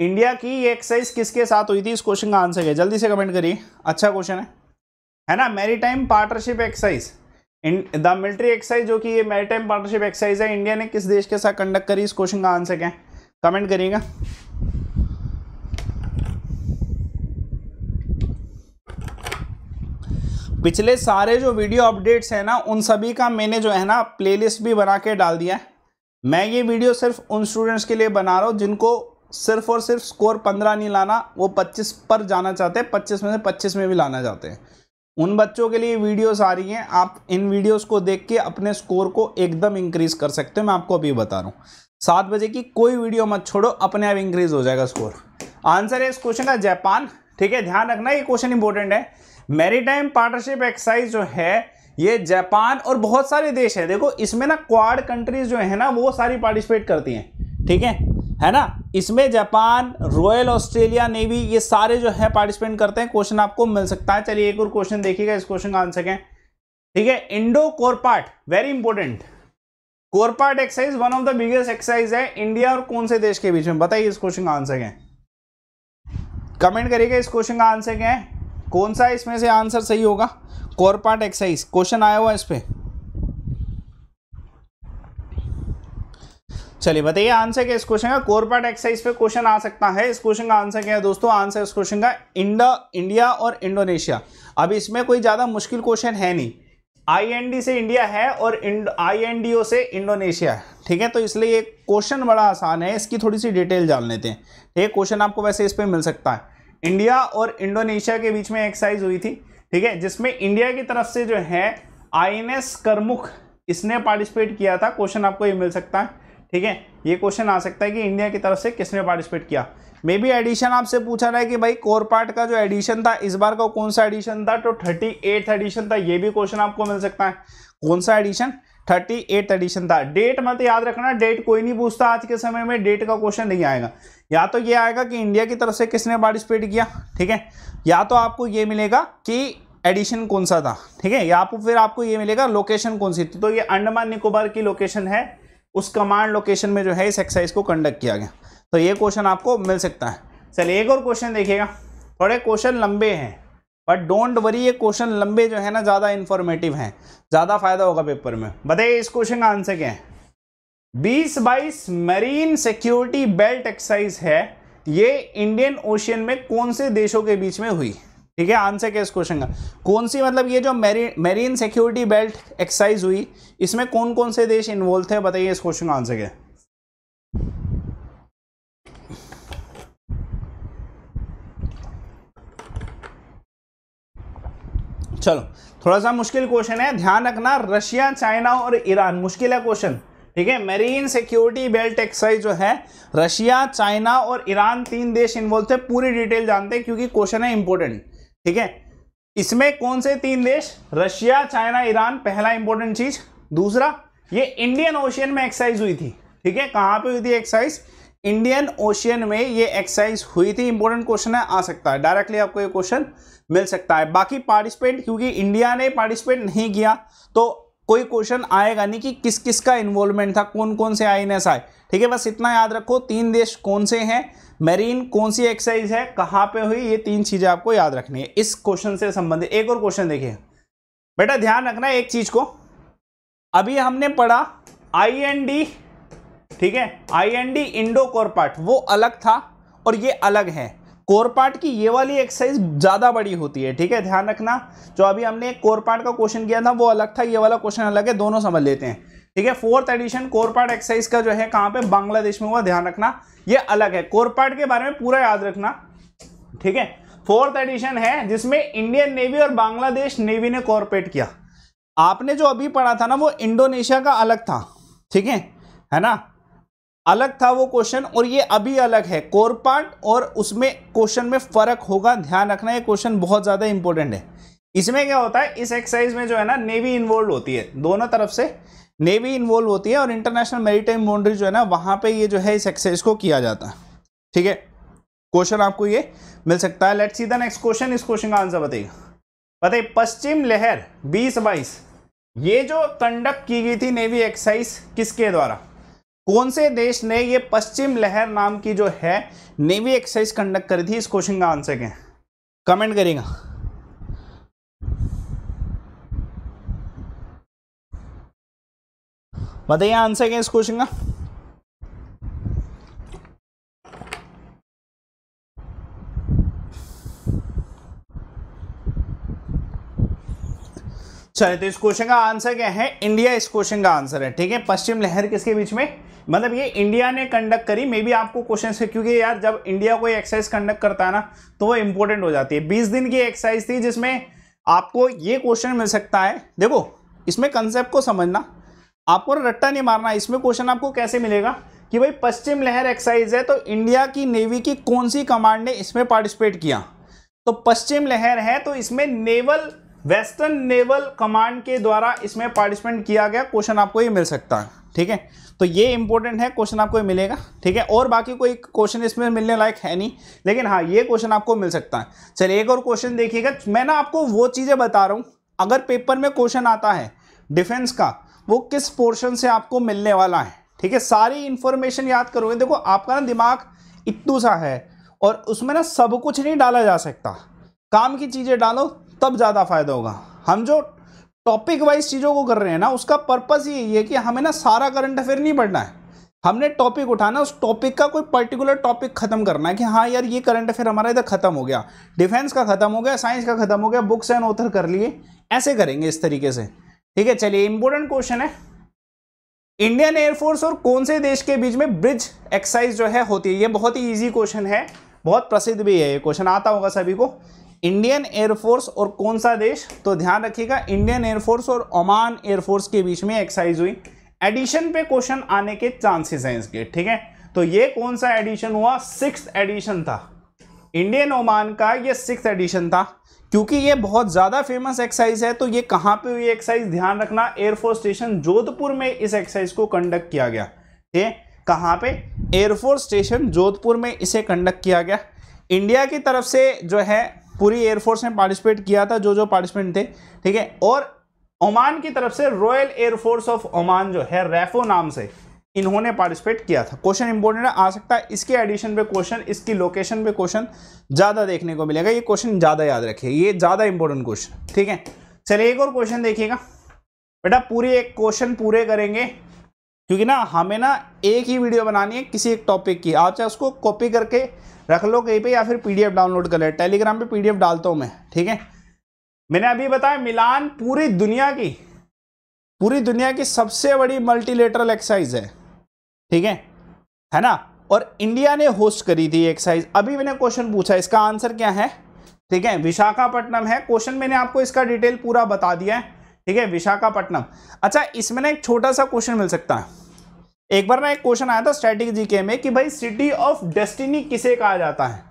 इंडिया की ये एक्साइज किसके साथ हुई थी इस क्वेश्चन का आंसर क्या जल्दी से कमेंट करिए अच्छा क्वेश्चन है है ना maritime partnership exercise the military exercise जो कि ये टाइम पार्टनरशिप एक्साइज है इंडिया ने किस देश के साथ कंडक्ट करी इस क्वेश्चन का आंसर क्या है कमेंट करिएगा पिछले सारे जो वीडियो अपडेट्स हैं ना उन सभी का मैंने जो है ना प्लेलिस्ट भी बना के डाल दिया है मैं ये वीडियो सिर्फ उन स्टूडेंट्स के लिए बना रहा हूँ जिनको सिर्फ और सिर्फ स्कोर पंद्रह नहीं लाना वो पच्चीस पर जाना चाहते हैं पच्चीस में से पच्चीस में भी लाना चाहते हैं उन बच्चों के लिए वीडियोस आ रही हैं आप इन वीडियोस को देख के अपने स्कोर को एकदम इंक्रीज कर सकते हो मैं आपको अभी बता रहा हूँ सात बजे की कोई वीडियो मत छोड़ो अपने आप इंक्रीज हो जाएगा स्कोर आंसर है इस क्वेश्चन का जापान ठीक है ध्यान रखना ये क्वेश्चन इंपॉर्टेंट है मेरी टाइम पार्टनरशिप एक्सरसाइज जो है ये जापान और बहुत सारे देश हैं देखो इसमें ना क्वाड कंट्रीज जो है ना वो सारी पार्टिसिपेट करती हैं ठीक है है ना इसमें जापान रॉयल ऑस्ट्रेलिया नेवी ये सारे जो है पार्टिसिपेट करते हैं क्वेश्चन आपको मिल सकता है चलिए एक और क्वेश्चन देखिएगा इस क्वेश्चन का आंसर क्या ठीक है Indo CORPAT very important CORPAT exercise one of the biggest exercise है इंडिया और कौन से देश के बीच में बताइए इस क्वेश्चन का आंसर क्या कमेंट करिएगा इस क्वेश्चन का आंसर क्या है कौन सा इसमें से आंसर सही होगा कोरपाट एक्सरसाइज क्वेश्चन आया हुआ इस पर चलिए बताइए आंसर क्या इस क्वेश्चन का कोर पार्ट एक्सरसाइज पे क्वेश्चन आ सकता है इस क्वेश्चन का आंसर क्या है दोस्तों आंसर इस क्वेश्चन का इंडा इंडिया और इंडोनेशिया अब इसमें कोई ज़्यादा मुश्किल क्वेश्चन है नहीं आईएनडी से इंडिया है और आईएनडीओ से इंडोनेशिया है ठीक है तो इसलिए ये क्वेश्चन बड़ा आसान है इसकी थोड़ी सी डिटेल जान लेते हैं ये क्वेश्चन आपको वैसे इस पर मिल सकता है इंडिया और इंडोनेशिया के बीच में एक्सरसाइज हुई थी ठीक है जिसमें इंडिया की तरफ से जो है आई एन एस करमुख इसने पार्टिसिपेट किया था क्वेश्चन आपको ये मिल सकता है ठीक है ये क्वेश्चन आ सकता है कि इंडिया की तरफ से किसने पार्टिसिपेट किया मे बी एडिशन आपसे पूछा रहा है कि भाई कोर पार्ट का जो एडिशन था इस बार का कौन सा एडिशन था तो थर्टी एट एडिशन था ये भी क्वेश्चन आपको मिल सकता है कौन सा एडिशन थर्टी एडिशन था डेट मत याद रखना डेट कोई नहीं पूछता आज के समय में डेट का क्वेश्चन नहीं आएगा या तो ये आएगा कि इंडिया की तरफ से किसने पार्टिसिपेट किया ठीक है या तो आपको ये मिलेगा कि एडिशन कौन सा था ठीक है या तो फिर आपको ये मिलेगा लोकेशन कौन सी थी तो ये अंडमान निकोबार की लोकेशन है उस कमांड लोकेशन में जो है इस एक्सरसाइज को कंडक्ट किया गया तो ये क्वेश्चन आपको मिल सकता है चलिए एक और क्वेश्चन देखिएगा थोड़े क्वेश्चन लंबे हैं बट डोंट वरी ये क्वेश्चन लंबे जो है ना ज़्यादा इन्फॉर्मेटिव हैं ज़्यादा फायदा होगा पेपर में बताइए इस क्वेश्चन का आंसर क्या है बीस बाईस मरीन सिक्योरिटी बेल्ट एक्सरसाइज है ये इंडियन ओशियन में कौन से देशों के बीच में हुई ठीक है आंसर क्या इस क्वेश्चन का कौन सी मतलब ये जो मेरी मेरीन सिक्योरिटी बेल्ट एक्सरसाइज हुई इसमें कौन कौन से देश इन्वॉल्व थे बताइए इस क्वेश्चन का आंसर क्या चलो थोड़ा सा मुश्किल क्वेश्चन है ध्यान रखना रशिया चाइना और ईरान मुश्किल है क्वेश्चन ठीक है मेरीन सिक्योरिटी बेल्ट एक्सरसाइज जो है रशिया चाइना और ईरान तीन देश इन्वॉल्व थे पूरी डिटेल जानते हैं क्योंकि क्वेश्चन है इंपॉर्टेंट ठीक है इसमें कौन से तीन देश रशिया चाइना ईरान पहला इंपॉर्टेंट चीज दूसरा ये इंडियन ओशियन में एक्साइज हुई थी ठीक है कहां पे हुई थी एक्साइज इंडियन ओशियन में ये एक्साइज हुई थी इंपॉर्टेंट क्वेश्चन है आ सकता है डायरेक्टली आपको ये क्वेश्चन मिल सकता है बाकी पार्टिसिपेंट क्योंकि इंडिया ने पार्टिसिपेट नहीं किया तो कोई क्वेश्चन आएगा नहीं कि किस किस का इन्वॉल्वमेंट था कौन कौन से आई एन एस आए ठीक है बस इतना याद रखो तीन देश कौन से हैं मैरीन कौन सी एक्सरसाइज है कहाँ पे हुई ये तीन चीज़ें आपको याद रखनी है इस क्वेश्चन से संबंधित एक और क्वेश्चन देखिए बेटा ध्यान रखना एक चीज़ को अभी हमने पढ़ा आई एन डी ठीक है I N D Indo CORPAT वो अलग था और ये अलग है कोरपाट की ये वाली एक्सरसाइज ज़्यादा बड़ी होती है ठीक है ध्यान रखना जो अभी हमने कोरपाट का क्वेश्चन किया था वो अलग था ये वाला क्वेश्चन अलग है दोनों समझ लेते हैं ठीक है फोर्थ एडिशन कोरपाट एक्सरसाइज का जो है कहाँ पे बांग्लादेश में हुआ ध्यान रखना ये अलग है कोर पार्ट के बारे में पूरा याद रखना ठीक है फोर्थ एडिशन है जिसमें इंडियन नेवी और बांग्लादेश नेवी ने कॉरपेट किया आपने जो अभी पढ़ा था ना वो इंडोनेशिया का अलग था ठीक है है ना अलग था वो क्वेश्चन और ये अभी अलग है कोर पार्ट और उसमें क्वेश्चन में फर्क होगा ध्यान रखना ये क्वेश्चन बहुत ज़्यादा इंपॉर्टेंट है इसमें क्या होता है इस एक्सरसाइज में जो है ना नेवी इन्वॉल्व होती है दोनों तरफ से नेवी इन्वॉल्व होती है और इंटरनेशनल मेरीटाइम बाउंड्री जो है ना वहाँ पे ये जो है इस एक्सरसाइज को किया जाता है ठीक है क्वेश्चन आपको ये मिल सकता है let see the next question इस क्वेश्चन का आंसर बताइए बताइए पश्चिम लहर बीस बाईस ये जो कंडक्ट की गई थी नेवी एक्सरसाइज किसके द्वारा कौन से देश ने ये पश्चिम लहर नाम की जो है नेवी एक्सरसाइज कंडक्ट करी थी इस क्वेश्चन का आंसर क्या कमेंट करेगा बताइए आंसर क्या इस क्वेश्चन का चलिए तो इस क्वेश्चन का आंसर क्या है इंडिया इस क्वेश्चन का आंसर है ठीक है पश्चिम लहर किसके बीच में मतलब ये इंडिया ने कंडक्ट करी मे बी आपको क्वेश्चन से क्योंकि यार जब इंडिया कोई एक्सरसाइज कंडक्ट करता है ना तो वो इंपॉर्टेंट हो जाती है बीस दिन की एक्सरसाइज थी जिसमें आपको ये क्वेश्चन मिल सकता है देखो इसमें कंसेप्ट को समझना आपको रट्टा नहीं मारना इसमें क्वेश्चन आपको कैसे मिलेगा कि भाई पश्चिम लहर एक्सरसाइज है तो इंडिया की नेवी की कौन सी कमांड ने इसमें पार्टिसिपेट किया तो पश्चिम लहर है तो इसमें नेवल वेस्टर्न नेवल कमांड के द्वारा इसमें पार्टिसिपेट किया गया क्वेश्चन आपको ये मिल सकता है ठीक है तो ये इंपॉर्टेंट है क्वेश्चन आपको मिलेगा ठीक है और बाकी कोई क्वेश्चन इसमें मिलने लायक है नहीं लेकिन हाँ ये क्वेश्चन आपको मिल सकता है चलिए एक और क्वेश्चन देखिएगा मैं ना आपको वो चीज़ें बता रहा हूँ अगर पेपर में क्वेश्चन आता है डिफेंस का वो किस पोर्शन से आपको मिलने वाला है ठीक है सारी इन्फॉर्मेशन याद करोगे देखो आपका ना दिमाग इतू सा है और उसमें ना सब कुछ नहीं डाला जा सकता काम की चीज़ें डालो तब ज़्यादा फायदा होगा हम जो टॉपिक वाइज चीज़ों को कर रहे हैं ना उसका पर्पज़ यही है कि हमें ना सारा करंट अफेयर नहीं पढ़ना है हमने टॉपिक उठाना उस टॉपिक का कोई पर्टिकुलर टॉपिक खत्म करना है कि हाँ यार ये करंट अफेयर हमारा इधर खत्म हो गया डिफेंस का खत्म हो गया साइंस का खत्म हो गया बुक्स एंड ऑथर कर लिए ऐसे करेंगे इस तरीके से ठीक है चलिए इंपोर्टेंट क्वेश्चन है इंडियन एयरफोर्स और कौन से देश के बीच में ब्रिज एक्सरसाइज जो है होती है ये बहुत ही ईजी क्वेश्चन है बहुत प्रसिद्ध भी है ये क्वेश्चन आता होगा सभी को इंडियन एयरफोर्स और कौन सा देश तो ध्यान रखिएगा इंडियन एयरफोर्स और ओमान एयरफोर्स के बीच में एक्सरसाइज हुई एडिशन पे क्वेश्चन आने के चांसेस हैं इसके ठीक है तो ये कौन सा एडिशन हुआ सिक्स एडिशन था इंडियन ओमान का ये सिक्स एडिशन था क्योंकि ये बहुत ज़्यादा फेमस एक्सरसाइज है तो ये कहाँ पे हुई एक्सरसाइज ध्यान रखना एयरफोर्स स्टेशन जोधपुर में इस एक्सरसाइज को कंडक्ट किया गया ठीक है कहाँ पे एयरफोर्स स्टेशन जोधपुर में इसे कंडक्ट किया गया इंडिया की तरफ से जो है पूरी एयरफोर्स ने पार्टिसिपेट किया था जो जो पार्टिसिपेंट थे ठीक है और ओमान की तरफ से रॉयल एयरफोर्स ऑफ ओमान जो है रेफो नाम से इन्होंने पार्टिसिपेट किया था क्वेश्चन इंपॉर्टेंट आ सकता है इसके एडिशन पे क्वेश्चन इसकी लोकेशन पे क्वेश्चन ज़्यादा देखने को मिलेगा ये क्वेश्चन ज़्यादा याद रखिए ये ज़्यादा इंपॉर्टेंट क्वेश्चन ठीक है चलिए एक और क्वेश्चन देखिएगा बेटा पूरी एक क्वेश्चन पूरे करेंगे क्योंकि ना हमें ना एक ही वीडियो बनानी है किसी एक टॉपिक की आप चाहे उसको कॉपी करके रख लो कहीं पर या फिर पीडीएफ डाउनलोड कर ले टेलीग्राम पर पी डालता हूँ मैं ठीक है मैंने अभी बताया मिलान पूरी दुनिया की पूरी दुनिया की सबसे बड़ी मल्टीलेटरल एक्सरसाइज है ठीक है है ना और इंडिया ने होस्ट करी थी एक्साइज अभी मैंने क्वेश्चन पूछा इसका आंसर क्या है ठीक है विशाखापट्टनम है क्वेश्चन मैंने आपको इसका डिटेल पूरा बता दिया है ठीक है विशाखापट्टनम अच्छा इसमें ना एक छोटा सा क्वेश्चन मिल सकता है एक बार ना एक क्वेश्चन आया था स्ट्रेटिक जीके में कि भाई सिटी ऑफ डेस्टिनी किसे कहा जाता है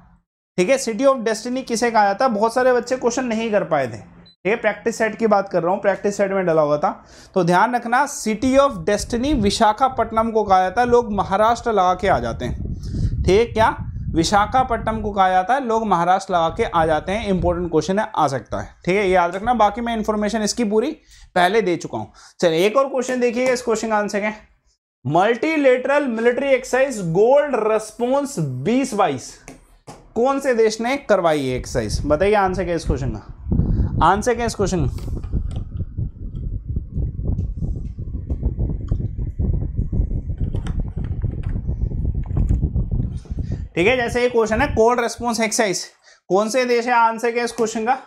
ठीक है सिटी ऑफ डेस्टिनी किसे कहा जाता है बहुत सारे बच्चे क्वेश्चन नहीं कर पाए थे ये प्रैक्टिस सेट की बात कर रहा हूँ प्रैक्टिस सेट में डला हुआ था तो ध्यान रखना सिटी ऑफ डेस्टिनी विशाखापट्टनम को कहा जाता है लोग महाराष्ट्र लगा के आ जाते हैं ठीक क्या विशाखापट्टनम को कहा जाता है लोग महाराष्ट्र लगा के आ जाते हैं इंपॉर्टेंट क्वेश्चन है आ सकता है ठीक है याद रखना बाकी मैं इन्फॉर्मेशन इसकी पूरी पहले दे चुका हूँ चलिए एक और क्वेश्चन देखिएगा इस क्वेश्चन का आंसर क्या multilateral military exercise cold response बीस बाईस कौन से देश ने करवाई है एक्सरसाइज बताइए आंसर क्या इस क्वेश्चन का आंसर क्या है इस क्वेश्चन ठीक है जैसे ये क्वेश्चन है कोल्ड रेस्पॉन्स एक्सरसाइज कौन से देश है आंसर क्या इस क्वेश्चन का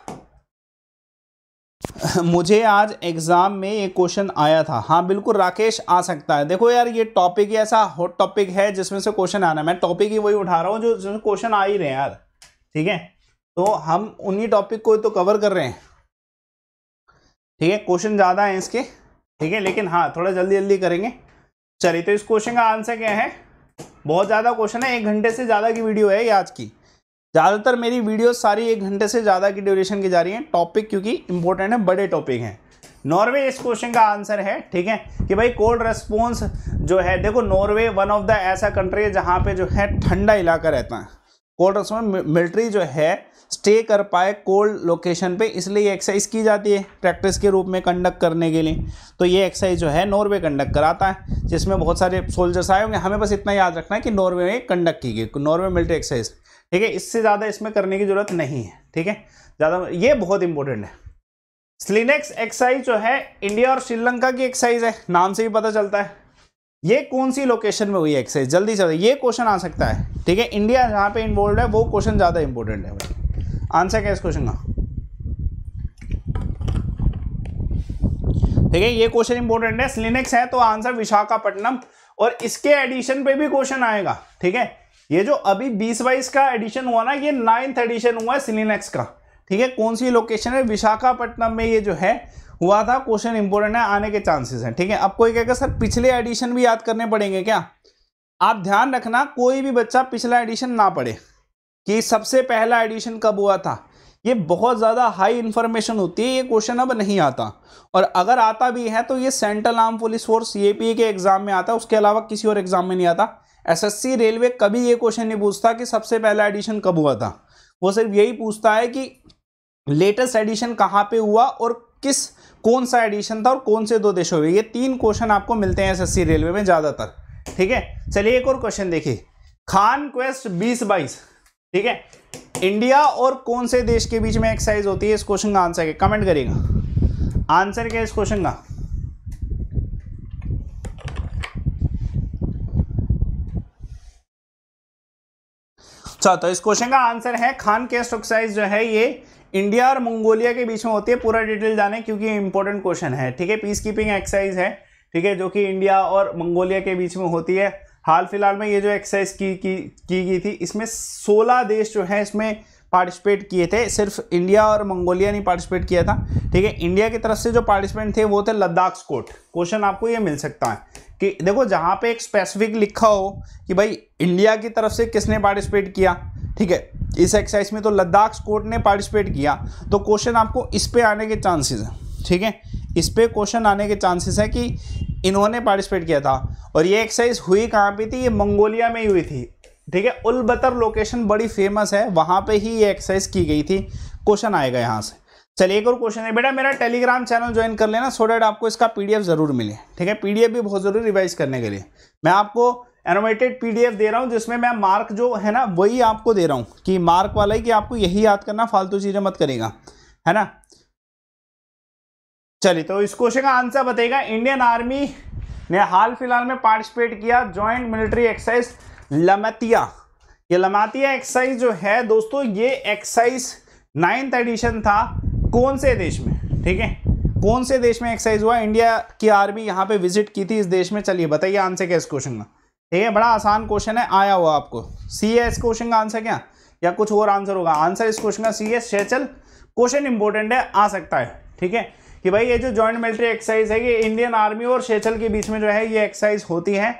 मुझे आज एग्जाम में एक क्वेश्चन आया था हाँ बिल्कुल राकेश आ सकता है देखो यार ये टॉपिक ऐसा हॉट टॉपिक है जिसमें से क्वेश्चन आना मैं टॉपिक ही वही उठा रहा हूँ जो जिसमें क्वेश्चन आ ही रहे हैं यार ठीक है तो हम उन्हीं टॉपिक को तो कवर कर रहे हैं ठीक है क्वेश्चन ज़्यादा हैं इसके ठीक है लेकिन हाँ थोड़ा जल्दी जल्दी करेंगे चलिए तो इस क्वेश्चन का आंसर क्या है बहुत ज़्यादा क्वेश्चन है एक घंटे से ज़्यादा की वीडियो है ये आज की ज़्यादातर मेरी वीडियो सारी एक घंटे से ज़्यादा की ड्यूरेशन की जा रही है टॉपिक क्योंकि इंपॉर्टेंट है बड़े टॉपिक हैं नॉर्वे इस क्वेश्चन का आंसर है ठीक है कि भाई कोल्ड रेस्पॉन्स जो है देखो नॉर्वे वन ऑफ द ऐसा कंट्री है जहाँ पे जो है ठंडा इलाका रहता है कोल्ड रस्टों में मिलिट्री जो है स्टे कर पाए कोल्ड लोकेशन पे इसलिए एक्सरसाइज की जाती है प्रैक्टिस के रूप में कंडक्ट करने के लिए तो ये एक्सरसाइज जो है नॉर्वे कंडक्ट कराता है जिसमें बहुत सारे सोल्जर्स आए होंगे हमें बस इतना याद रखना है कि नॉर्वे में कंडक्ट की गई नॉर्वे मिलिट्री एक्सरसाइज ठीक है इससे ज़्यादा इसमें करने की ज़रूरत नहीं है ठीक है ज़्यादा ये बहुत इंपॉर्टेंट है स्लिनेक्स एक्सरसाइज जो है इंडिया और श्रीलंका की एक्सरसाइज है नाम से भी पता चलता है ये कौन सी लोकेशन में हुई एक्सरसाइज जल्दी से ये क्वेश्चन आ सकता है ठीक है इंडिया जहाँ पे इन्वॉल्व है वो क्वेश्चन ज़्यादा इंपॉर्टेंट है भाई आंसर क्या है इस क्वेश्चन का ठीक है ये क्वेश्चन इंपॉर्टेंट है स्लिनेक्स है तो आंसर विशाखापट्टनम और इसके एडिशन पे भी क्वेश्चन आएगा ठीक है ये जो अभी बीस बाईस का एडिशन हुआ ना ये नाइन्थ एडिशन हुआ है स्लिनेक्स का ठीक है कौन सी लोकेशन है विशाखापट्टनम में ये जो है हुआ था क्वेश्चन इंपोर्टेंट है आने के चांसेस हैं ठीक है अब कोई कहेगा सर पिछले एडिशन भी याद करने पड़ेंगे क्या आप ध्यान रखना कोई भी बच्चा पिछला एडिशन ना पढ़े कि सबसे पहला एडिशन कब हुआ था ये बहुत ज़्यादा हाई इन्फॉर्मेशन होती है ये क्वेश्चन अब नहीं आता और अगर आता भी है तो ये सेंट्रल आर्म पुलिस फोर्स ये के एग्ज़ाम में आता है उसके अलावा किसी और एग्ज़ाम में नहीं आता एसएससी रेलवे कभी ये क्वेश्चन नहीं पूछता कि सबसे पहला एडिशन कब हुआ था वो सिर्फ यही पूछता है कि लेटेस्ट एडिशन कहाँ पे हुआ और किस कौन सा एडिशन था और कौन से दो देश हुए ये तीन क्वेश्चन आपको मिलते हैं एस रेलवे में ज़्यादातर ठीक है चलिए एक और क्वेश्चन देखिए खान क्वेस्ट बीस बाईस ठीक है इंडिया और कौन से देश के बीच में एक्सरसाइज होती है इस क्वेश्चन का आंसर क्या कमेंट करिएगा आंसर क्या है इस क्वेश्चन का अच्छा तो इस क्वेश्चन का आंसर है खान केस्ट एक्सरसाइज जो है ये इंडिया और मंगोलिया के बीच में होती है पूरा डिटेल जाने क्योंकि इंपॉर्टेंट क्वेश्चन है ठीक है पीस कीपिंग एक्सरसाइज है ठीक है जो कि इंडिया और मंगोलिया के बीच में होती है हाल फिलहाल में ये जो एक्सरसाइज की की गई थी इसमें सोलह देश जो है इसमें पार्टिसिपेट किए थे सिर्फ इंडिया और मंगोलिया ने पार्टिसिपेट किया था ठीक है इंडिया की तरफ से जो पार्टिसिपेंट थे वो थे लद्दाख स्कोट क्वेश्चन आपको ये मिल सकता है कि देखो जहाँ पे एक स्पेसिफिक लिखा हो कि भाई इंडिया की तरफ से किसने पार्टिसिपेट किया ठीक है इस एक्सरसाइज में तो लद्दाख कोर्ट ने पार्टिसिपेट किया तो क्वेश्चन आपको इस पे आने के चांसेस हैं ठीक है इस पे क्वेश्चन आने के चांसेस हैं कि इन्होंने पार्टिसिपेट किया था और ये एक्सरसाइज हुई कहाँ पे थी ये मंगोलिया में ही हुई थी ठीक है उलबतर लोकेशन बड़ी फेमस है वहाँ पर ही ये एक्सरसाइज की गई थी क्वेश्चन आएगा यहाँ से चलिए एक और क्वेश्चन है बेटा मेरा टेलीग्राम चैनल ज्वाइन कर लेना सो डेट आपको इसका पीडीएफ ज़रूर मिले ठीक है पीडीएफ भी बहुत ज़रूरी रिवाइज करने के लिए मैं आपको एनोमेटेड पीडीएफ दे रहा हूँ जिसमें मैं मार्क जो है ना वही आपको दे रहा हूँ कि मार्क वाला ही कि आपको यही याद करना फालतू चीज़ें मत करेगा है ना चलिए तो इस क्वेश्चन का आंसर बताएगा इंडियन आर्मी ने हाल फिलहाल में पार्टिसिपेट किया जॉइंट मिलिट्री एक्सरसाइज लमतिया ये लमातिया एक्सरसाइज जो है दोस्तों ये एक्सरसाइज नाइन्थ एडिशन था कौन से देश में ठीक है कौन से देश में एक्सरसाइज हुआ इंडिया की आर्मी यहाँ पे विजिट की थी इस देश में चलिए बताइए आंसर क्या इस क्वेश्चन का ठीक है बड़ा आसान क्वेश्चन है आया हुआ आपको सी है इस क्वेश्चन का आंसर क्या या कुछ और आंसर होगा आंसर इस क्वेश्चन का सी है शेचल क्वेश्चन इंपॉर्टेंट है आ सकता है ठीक है कि भाई ये जो जॉइंट मिलिट्री एक्सरसाइज है ये इंडियन आर्मी और शेचल के बीच में जो है ये एक्सरसाइज होती है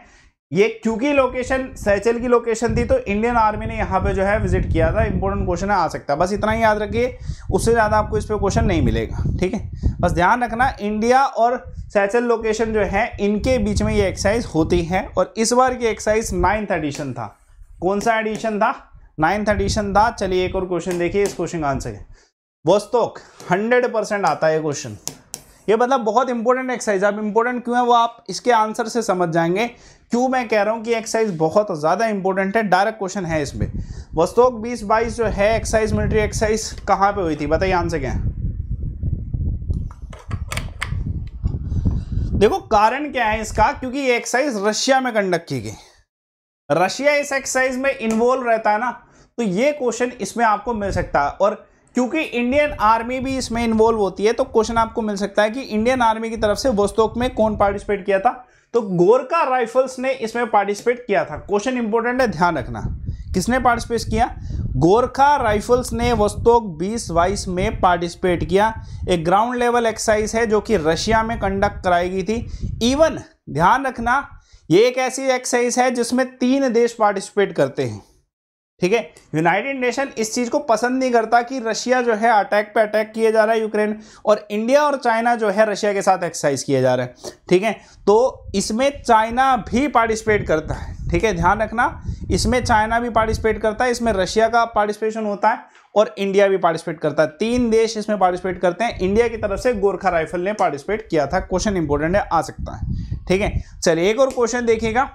ये क्योंकि लोकेशन सैचल की लोकेशन थी तो इंडियन आर्मी ने यहाँ पे जो है विजिट किया था इंपॉर्टेंट क्वेश्चन आ सकता है बस इतना ही याद रखिए उससे ज़्यादा आपको इस पर क्वेश्चन नहीं मिलेगा ठीक है बस ध्यान रखना इंडिया और सैचल लोकेशन जो है इनके बीच में ये एक्सरसाइज होती है और इस बार की एक्सरसाइज नाइन्थ एडिशन था कौन सा एडिशन था नाइन्थ एडिशन था चलिए एक और क्वेश्चन देखिए इस क्वेश्चन का आंसर वोस्तोक हंड्रेड परसेंट आता है क्वेश्चन ये मतलब बहुत इंपॉर्टेंट एक्सरसाइज आप इंपॉर्टेंट क्यों है वो आप इसके आंसर से समझ जाएंगे क्यों मैं कह रहा हूँ कि एक्सरसाइज बहुत ज़्यादा इंपॉर्टेंट है डायरेक्ट क्वेश्चन है इसमें वस्तोक बीस बाईस जो है एक्सरसाइज मिलिट्री एक्सरसाइज कहाँ पे हुई थी बताइए आंसर क्या है देखो कारण क्या है इसका क्योंकि ये एक्सरसाइज रशिया में कंडक्ट की गई रशिया इस एक्सरसाइज में इन्वॉल्व रहता है ना तो ये क्वेश्चन इसमें आपको मिल सकता है और क्योंकि इंडियन आर्मी भी इसमें इन्वॉल्व होती है तो क्वेश्चन आपको मिल सकता है कि इंडियन आर्मी की तरफ से वोस्तोक में कौन पार्टिसिपेट किया था तो गोरखा राइफल्स ने इसमें पार्टिसिपेट किया था क्वेश्चन इंपॉर्टेंट है ध्यान रखना किसने पार्टिसिपेट किया गोरखा राइफल्स ने वस्तोक बीस बाईस में पार्टिसिपेट किया एक ग्राउंड लेवल एक्सरसाइज है जो कि रशिया में कंडक्ट कराई गई थी इवन ध्यान रखना ये एक ऐसी एक्सरसाइज है जिसमें तीन देश पार्टिसिपेट करते हैं ठीक है यूनाइटेड नेशन इस चीज़ को पसंद नहीं करता कि रशिया जो है अटैक पे अटैक किए जा रहा है यूक्रेन और इंडिया और चाइना जो है रशिया के साथ एक्सरसाइज किए जा रहे हैं ठीक है तो इसमें चाइना भी पार्टिसिपेट करता है ठीक है ध्यान रखना इसमें चाइना भी पार्टिसिपेट करता है इसमें रशिया का पार्टिसिपेशन होता है और इंडिया भी पार्टिसिपेट करता है तीन देश इसमें पार्टिसिपेट करते हैं इंडिया की तरफ से गोरखा राइफल ने पार्टिसिपेट किया था क्वेश्चन इंपॉर्टेंट है आ सकता है ठीक है चलिए एक और क्वेश्चन देखिएगा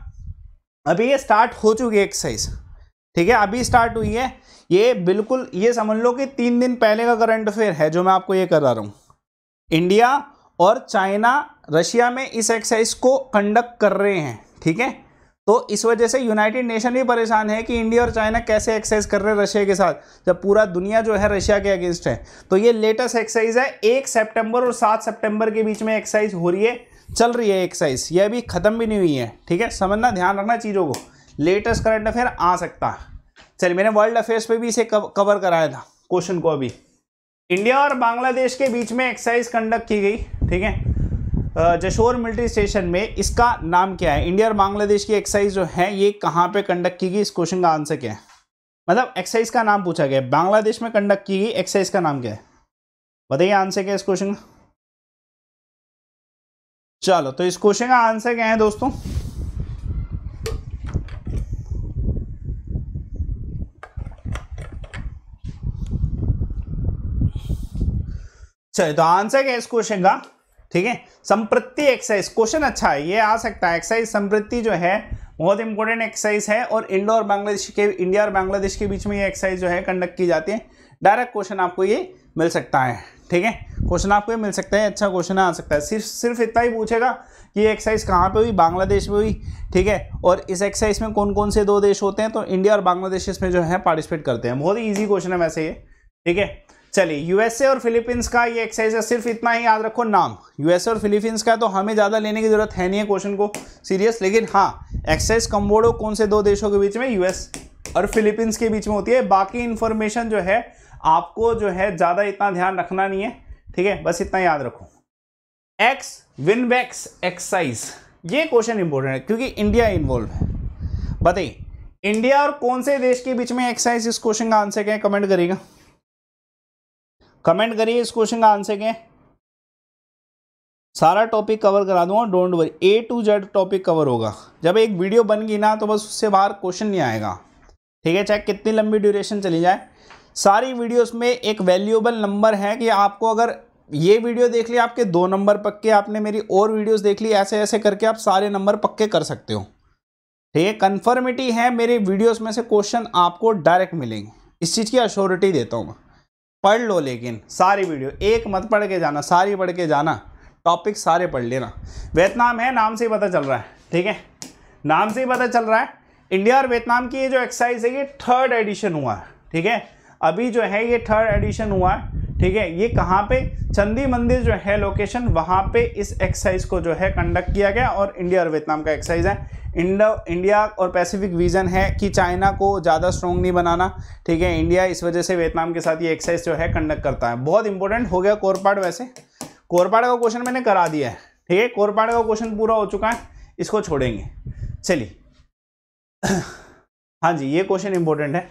अभी ये स्टार्ट हो चुकी है एक्सरसाइज ठीक है अभी स्टार्ट हुई है ये बिल्कुल ये समझ लो कि तीन दिन पहले का करंट अफेयर है जो मैं आपको ये करा रहा हूँ इंडिया और चाइना रशिया में इस एक्सरसाइज को कंडक्ट कर रहे हैं ठीक है तो इस वजह से यूनाइटेड नेशन भी परेशान है कि इंडिया और चाइना कैसे एक्सरसाइज कर रहे हैं रशिया के साथ जब पूरा दुनिया जो है रशिया के अगेंस्ट है तो ये लेटेस्ट एक्सरसाइज है एक सितंबर और सात सितंबर के बीच में एक्सरसाइज हो रही है चल रही है एक्सरसाइज ये अभी ख़त्म भी नहीं हुई है ठीक है समझना ध्यान रखना चीज़ों को लेटेस्ट करंट अफेयर आ सकता है चलिए मैंने वर्ल्ड अफेयर्स पे भी इसे कवर कराया था क्वेश्चन को अभी इंडिया और बांग्लादेश के बीच में एक्सरसाइज कंडक्ट की गई ठीक है जशोर मिलिट्री स्टेशन में इसका नाम क्या है इंडिया और बांग्लादेश की एक्सरसाइज जो है ये कहाँ पे कंडक्ट की गई इस क्वेश्चन का आंसर क्या है मतलब एक्सरसाइज का नाम पूछा गया बांग्लादेश में कंडक्ट की गई एक्सरसाइज का नाम क्या है बताइए आंसर क्या है इस क्वेश्चन का चलो तो इस क्वेश्चन का आंसर क्या है दोस्तों चलिए तो आंसर क्या इस क्वेश्चन का ठीक है संप्रति एक्सरसाइज क्वेश्चन अच्छा है ये आ सकता है एक्सरसाइज संप्रति जो है बहुत इंपॉर्टेंट एक्सरसाइज है और इंडो और बांग्लादेश के इंडिया और बांग्लादेश के बीच में ये एक्सरसाइज जो है कंडक्ट की जाती है डायरेक्ट क्वेश्चन आपको ये मिल सकता है ठीक है क्वेश्चन आपको ये मिल सकता है अच्छा क्वेश्चन आ सकता है सिर्फ सिर्फ इतना ही पूछेगा कि ये एक्सरसाइज कहाँ पे हुई बांग्लादेश में हुई ठीक है और इस एक्सरसाइज में कौन कौन से दो देश होते हैं तो इंडिया और बांग्लादेश इसमें जो है पार्टिसिपेट करते हैं बहुत ही ईजी क्वेश्चन है वैसे ये ठीक है चलिए यूएसए और फिलीपींस का ये एक्सरसाइज है सिर्फ इतना ही याद रखो नाम यूएसए और फिलीपींस का तो हमें ज़्यादा लेने की ज़रूरत है नहीं है क्वेश्चन को सीरियस लेकिन हाँ एक्सरसाइज कम्बोडो कौन से दो देशों के बीच में यूएस और फिलीपींस के बीच में होती है बाकी इन्फॉर्मेशन जो है आपको जो है ज़्यादा इतना ध्यान रखना नहीं है ठीक है बस इतना याद रखो एक्स विनबैक्स एक्सरसाइज ये क्वेश्चन इंपॉर्टेंट है क्योंकि इंडिया इन्वॉल्व है बताइए इंडिया और कौन से देश के बीच में एक्सरसाइज इस क्वेश्चन का आंसर क्या है कमेंट करेगा कमेंट करिए इस क्वेश्चन का आंसर क्या सारा टॉपिक कवर करा दूंगा don't worry A to Z topic cover होगा जब एक वीडियो बन गई ना तो बस उससे बाहर क्वेश्चन नहीं आएगा ठीक है चाहे कितनी लंबी ड्यूरेशन चली जाए सारी वीडियोस में एक वैल्यूएबल नंबर है कि आपको अगर ये वीडियो देख ली आपके दो नंबर पक्के आपने मेरी और वीडियोस देख ली ऐसे ऐसे करके आप सारे नंबर पक्के कर सकते हो ठीक है कन्फर्मिटी है मेरे वीडियोज में से क्वेश्चन आपको डायरेक्ट मिलेंगे इस चीज़ की अश्योरिटी देता हूँ मैं पढ़ लो लेकिन सारी वीडियो एक मत पढ़ के जाना सारी पढ़ के जाना टॉपिक सारे पढ़ लेना वियतनाम है नाम से ही पता चल रहा है ठीक है नाम से ही पता चल रहा है इंडिया और वियतनाम की ये जो एक्सरसाइज है ये थर्ड एडिशन हुआ है ठीक है अभी जो है ये थर्ड एडिशन हुआ है ठीक है ये कहाँ पे चंदी मंदिर जो है लोकेशन वहाँ पे इस एक्सरसाइज को जो है कंडक्ट किया गया और इंडिया और वियतनाम का एक्सरसाइज है इंडो इंडिया और पैसिफिक विजन है कि चाइना को ज़्यादा स्ट्रॉन्ग नहीं बनाना ठीक है इंडिया इस वजह से वियतनाम के साथ ये एक्सरसाइज जो है कंडक्ट करता है बहुत इंपॉर्टेंट हो गया कोरपाड वैसे कोरपाड का क्वेश्चन मैंने करा दिया है ठीक है कोरपाड का क्वेश्चन पूरा हो चुका है इसको छोड़ेंगे चलिए हाँ जी ये क्वेश्चन इंपॉर्टेंट है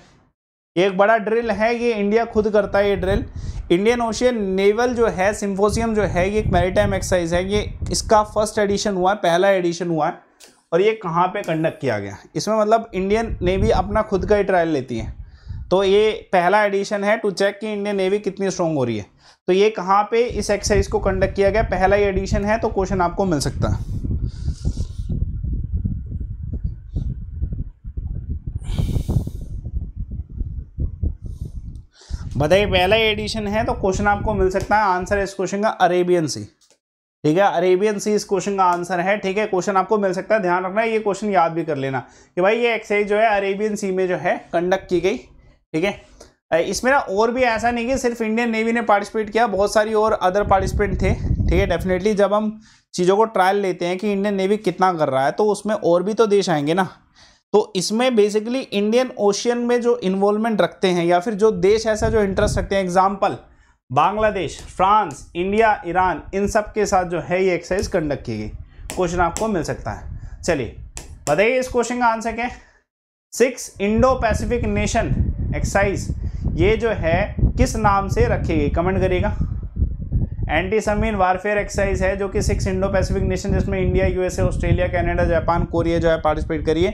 एक बड़ा ड्रिल है ये इंडिया खुद करता है ये ड्रिल इंडियन ओशियन नेवल जो है सिम्फोसियम जो है ये एक मेरीटाइम एक्सरसाइज है ये इसका फर्स्ट एडिशन हुआ है पहला एडिशन हुआ है और ये कहाँ पे कंडक्ट किया गया इसमें मतलब इंडियन नेवी अपना खुद का ही ट्रायल लेती है तो ये पहला एडिशन है टू चेक कि इंडियन नेवी कितनी स्ट्रॉन्ग हो रही है तो ये कहाँ पे इस एक्सरसाइज को कंडक्ट किया गया पहला ही एडिशन है तो क्वेश्चन आपको मिल सकता है बताइए पहला एडिशन है तो क्वेश्चन आपको मिल सकता है आंसर इस क्वेश्चन का अरेबियन सी ठीक है अरेबियन सी इस क्वेश्चन का आंसर है ठीक है क्वेश्चन आपको मिल सकता है ध्यान रखना ये क्वेश्चन याद भी कर लेना कि भाई ये एक्सरसाइज जो है अरेबियन सी में जो है कंडक्ट की गई ठीक है इसमें ना और भी ऐसा नहीं कि सिर्फ इंडियन नेवी ने पार्टिसिपेट किया बहुत सारी और अदर पार्टिसिपेंट थे ठीक है डेफिनेटली जब हम चीज़ों को ट्रायल लेते हैं कि इंडियन नेवी कितना कर रहा है तो उसमें और भी तो देश आएंगे ना तो इसमें बेसिकली इंडियन ओशियन में जो इन्वॉल्वमेंट रखते हैं या फिर जो देश ऐसा जो इंटरेस्ट रखते हैं example Bangladesh France India Iran इन सब के साथ जो है ये एक्सरसाइज कंडक्ट की गई क्वेश्चन आपको मिल सकता है चलिए बताइए इस क्वेश्चन का आंसर क्या है six Indo Pacific nation exercise ये जो है किस नाम से रखेगी कमेंट करिएगा एंटी समीन वारफेयर एक्सरसाइज है जो कि सिक्स इंडो पैसिफिक नेशन जिसमें India USA Australia Canada Japan Korea जो है पार्टिसिपेट करिए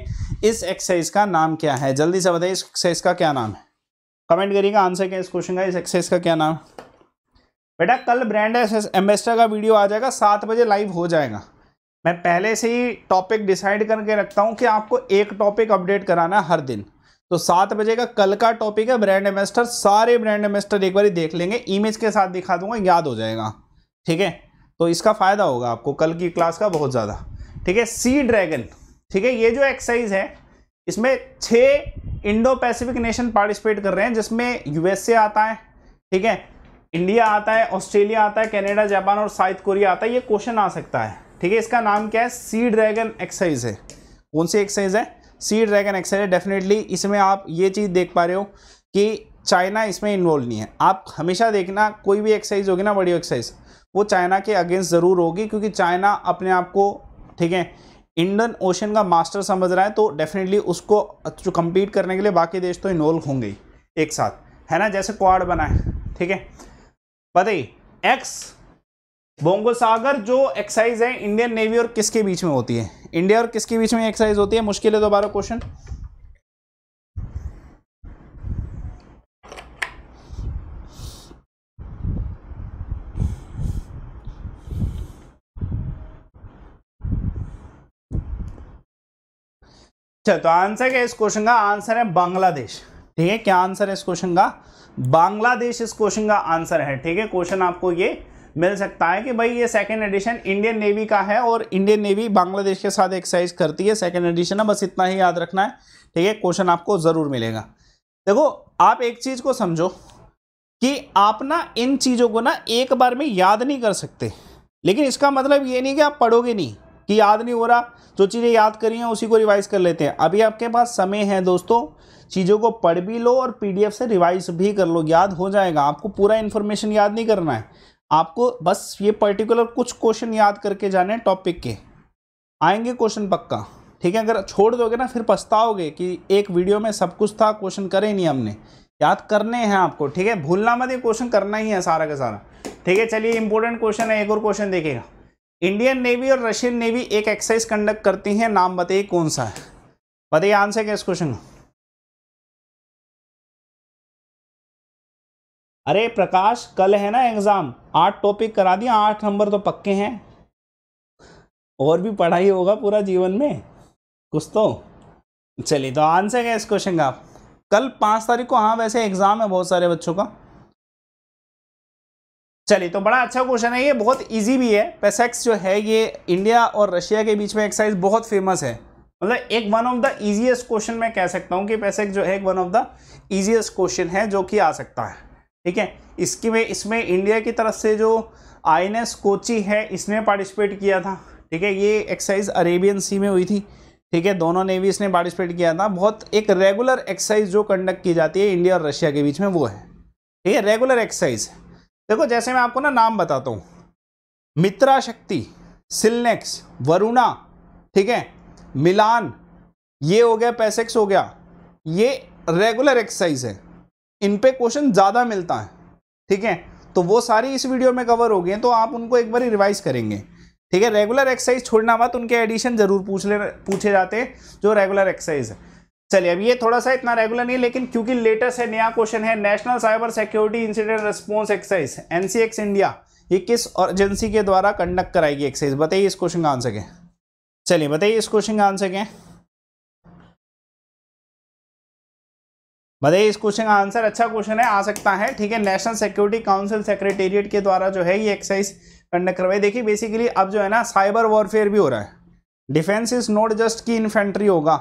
इस एक्सरसाइज का नाम क्या है जल्दी से बताइए इस एक्सरसाइज का क्या नाम है कमेंट करिएगा आंसर क्या इस क्वेश्चन का इस एक्सरसाइज का क्या नाम बेटा कल ब्रांड एम्बेसडर का वीडियो आ जाएगा सात बजे लाइव हो जाएगा मैं पहले से ही टॉपिक डिसाइड करके रखता हूँ कि आपको एक टॉपिक अपडेट कराना हर दिन तो सात बजे का कल का टॉपिक है ब्रांड एम्बेस्टर सारे ब्रांड एम्बेस्टर एक बार देख लेंगे इमेज के साथ दिखा दूंगा याद हो जाएगा ठीक है तो इसका फ़ायदा होगा आपको कल की क्लास का बहुत ज़्यादा ठीक है सी ड्रैगन ठीक है ये जो एक्सरसाइज है इसमें छः इंडो पैसिफिक नेशन पार्टिसिपेट कर रहे हैं जिसमें यूएसए आता है ठीक है इंडिया आता है ऑस्ट्रेलिया आता है कनाडा जापान और साउथ कोरिया आता है ये क्वेश्चन आ सकता है ठीक है इसका नाम क्या है सी ड्रैगन एक्सरसाइज है कौन सी एक्सरसाइज है सी ड्रैगन एक्सेल है डेफिनेटली इसमें आप ये चीज़ देख पा रहे हो कि चाइना इसमें इन्वॉल्व नहीं है आप हमेशा देखना कोई भी एक्सरसाइज होगी ना बड़ी एक्सरसाइज वो चाइना के अगेंस्ट ज़रूर होगी क्योंकि चाइना अपने आप को ठीक है इंडियन ओशन का मास्टर समझ रहा है तो डेफिनेटली उसको कंपीट करने के लिए बाकी देश तो इन्वॉल्व होंगे ही एक साथ है ना जैसे क्वाड बना है ठीक है बताइए एक्स बोंगो सागर जो एक्साइज है इंडियन नेवी और किसके बीच में होती है इंडिया और किसके बीच में एक्साइज होती है मुश्किल है दोबारा क्वेश्चन अच्छा तो आंसर क्या इस क्वेश्चन का आंसर है बांग्लादेश ठीक है क्या आंसर है इस क्वेश्चन का बांग्लादेश इस क्वेश्चन का आंसर है ठीक है क्वेश्चन आपको ये मिल सकता है कि भाई ये सेकेंड एडिशन इंडियन नेवी का है और इंडियन नेवी बांग्लादेश के साथ एक्सरसाइज करती है सेकेंड एडिशन है बस इतना ही याद रखना है ठीक है क्वेश्चन आपको ज़रूर मिलेगा देखो आप एक चीज़ को समझो कि आप ना इन चीज़ों को ना एक बार में याद नहीं कर सकते लेकिन इसका मतलब ये नहीं कि आप पढ़ोगे नहीं कि याद नहीं हो रहा जो चीज़ें याद करी हैं उसी को रिवाइज कर लेते हैं अभी आपके पास समय है दोस्तों चीज़ों को पढ़ भी लो और पीडीएफ से रिवाइज भी कर लो याद हो जाएगा आपको पूरा इन्फॉर्मेशन याद नहीं करना है आपको बस ये पर्टिकुलर कुछ क्वेश्चन याद करके जाने टॉपिक के आएंगे क्वेश्चन पक्का ठीक है अगर छोड़ दोगे ना फिर पछताओगे कि एक वीडियो में सब कुछ था क्वेश्चन करे नहीं हमने याद करने हैं आपको ठीक है भूलना मत ये क्वेश्चन करना ही है सारा का सारा ठीक है चलिए इंपॉर्टेंट क्वेश्चन है एक और क्वेश्चन देखेगा इंडियन नेवी और रशियन नेवी एक एक्सरसाइज कंडक्ट करती है नाम बताइए कौन सा है बताइए आंसर क्या इस क्वेश्चन का अरे प्रकाश कल है ना एग्ज़ाम आठ टॉपिक करा दिया आठ नंबर तो पक्के हैं और भी पढ़ाई होगा पूरा जीवन में कुछ तो चलिए तो आंसर क्या इस क्वेश्चन का आप कल पाँच तारीख को हाँ वैसे एग्ज़ाम है बहुत सारे बच्चों का चलिए तो बड़ा अच्छा क्वेश्चन है ये बहुत इजी भी है पेसेक्स जो है ये इंडिया और रशिया के बीच में एक्सरसाइज बहुत फेमस है मतलब एक one of the easiest question मैं कह सकता हूँ कि पेसेक्स जो है एक one of the easiest question है जो कि आ सकता है ठीक है इसकी में इसमें इंडिया की तरफ से जो आई कोची है इसने पार्टिसिपेट किया था ठीक है ये एक्सरसाइज अरेबियन सी में हुई थी ठीक है दोनों नेवी इसने पार्टिसिपेट किया था बहुत एक रेगुलर एक्सरसाइज जो कंडक्ट की जाती है इंडिया और रशिया के बीच में वो है ठीक है रेगुलर एक्सरसाइज देखो जैसे मैं आपको ना नाम बताता हूँ मित्रा शक्ति सिलनेक्स वरुणा ठीक है मिलान ये हो गया पैसेक्स हो गया ये रेगुलर एक्सरसाइज है इन पे क्वेश्चन ज़्यादा मिलता है ठीक है तो वो सारी इस वीडियो में कवर हो गए तो आप उनको एक बार रिवाइज करेंगे ठीक है रेगुलर एक्सरसाइज छोड़ना बात उनके एडिशन ज़रूर पूछ ले पूछे जाते हैं जो रेगुलर एक्सरसाइज है चलिए अब ये थोड़ा सा इतना रेगुलर नहीं है लेकिन क्योंकि लेटेस्ट है नया क्वेश्चन है national cyber security incident response exercise NCX India ये किस एजेंसी के द्वारा कंडक्ट कराएगी एक्सरसाइज बताइए इस क्वेश्चन का आंसर क्या चलिए बताइए इस क्वेश्चन का आंसर क्या बताइए इस क्वेश्चन का आंसर अच्छा क्वेश्चन है आ सकता है ठीक है नेशनल सिक्योरिटी काउंसिल सेक्रेटेरिएट के द्वारा जो है ये एक्सरसाइज कंडक्ट करवाई देखिए बेसिकली अब जो है ना साइबर वॉरफेयर भी हो रहा है डिफेंस इज नॉट जस्ट की इन्फेंट्री होगा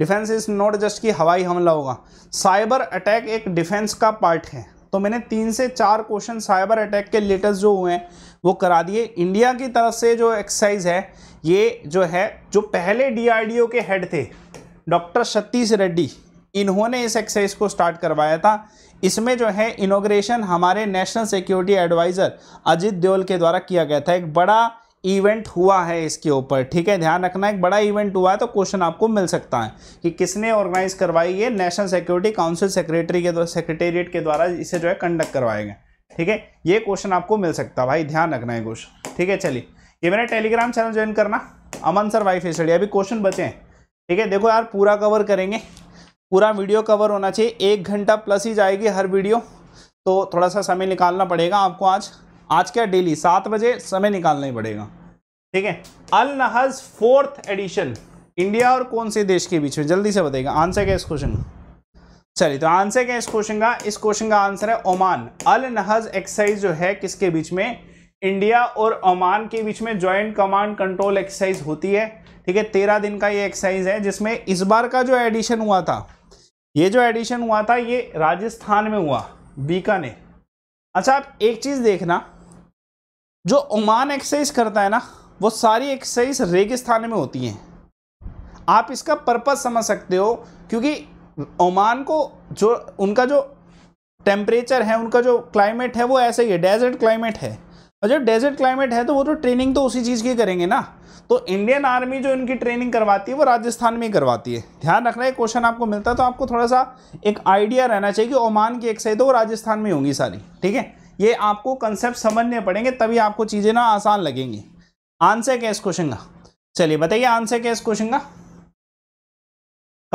डिफेंस इज नॉट जस्ट की हवाई हमला होगा साइबर अटैक एक डिफेंस का पार्ट है तो मैंने तीन से चार क्वेश्चन साइबर अटैक के लेटेस्ट जो हुए हैं वो करा दिए इंडिया की तरफ से जो एक्सरसाइज है ये जो है जो पहले डीआरडीओ के हेड थे डॉक्टर सतीश रेड्डी इन्होंने इस एक्सरसाइज को स्टार्ट करवाया था इसमें जो है इनोग्रेशन हमारे national security adviser Ajit Doval के द्वारा किया गया था एक बड़ा इवेंट हुआ है इसके ऊपर ठीक है ध्यान रखना एक बड़ा इवेंट हुआ है तो क्वेश्चन आपको मिल सकता है कि किसने ऑर्गेनाइज करवाई ये नेशनल सिक्योरिटी काउंसिल सेक्रेटरी के द्वारा सेक्रेटेरिएट के द्वारा इसे जो है कंडक्ट करवाएंगे ठीक है ये क्वेश्चन आपको मिल सकता है भाई ध्यान रखना है क्वेश्चन ठीक है चलिए ये मेरा टेलीग्राम चैनल ज्वाइन करना अमन सर वाई फेसड़ी अभी क्वेश्चन बचे हैं ठीक है देखो यार पूरा कवर करेंगे पूरा वीडियो कवर होना चाहिए एक घंटा प्लस ही जाएगी हर वीडियो तो थोड़ा सा समय निकालना पड़ेगा आपको आज आज क्या डेली सात बजे समय निकालना ही पड़ेगा ठीक है Al Najah fourth edition India और कौन से देश के बीच में जल्दी से बताएगा आंसर क्या इस क्वेश्चन का चलिए तो आंसर क्या इस क्वेश्चन का इस क्वेश्चन का आंसर है ओमान अल नहज एक्सरसाइज जो है किसके बीच में इंडिया और ओमान के बीच में ज्वाइंट कमांड कंट्रोल एक्सरसाइज होती है ठीक है तेरह दिन का ये एक्सरसाइज है जिसमें इस बार का जो एडिशन हुआ था ये जो एडिशन हुआ था ये राजस्थान में हुआ बीकानेर अच्छा आप एक चीज़ देखना जो ओमान एक्सरसाइज करता है ना वो सारी एक्सरसाइज रेगिस्तान में होती हैं आप इसका पर्पज़ समझ सकते हो क्योंकि ओमान को जो उनका जो टेम्परेचर है उनका जो क्लाइमेट है वो ऐसे ही है डेजर्ट क्लाइमेट है अच्छा डेजर्ट क्लाइमेट है तो वो तो ट्रेनिंग तो उसी चीज़ की करेंगे ना तो इंडियन आर्मी जो इनकी ट्रेनिंग करवाती है वो राजस्थान में ही करवाती है ध्यान रखना है क्वेश्चन आपको मिलता है तो आपको थोड़ा सा एक आइडिया रहना चाहिए कि ओमान की एक्साइज तो वो राजस्थान में होंगी सारी ठीक है ये आपको कंसेप्ट समझने पड़ेंगे तभी आपको चीज़ें ना आसान लगेंगी आंसर क्या इस क्वेश्चन का चलिए बताइए आंसर क्या इस क्वेश्चन का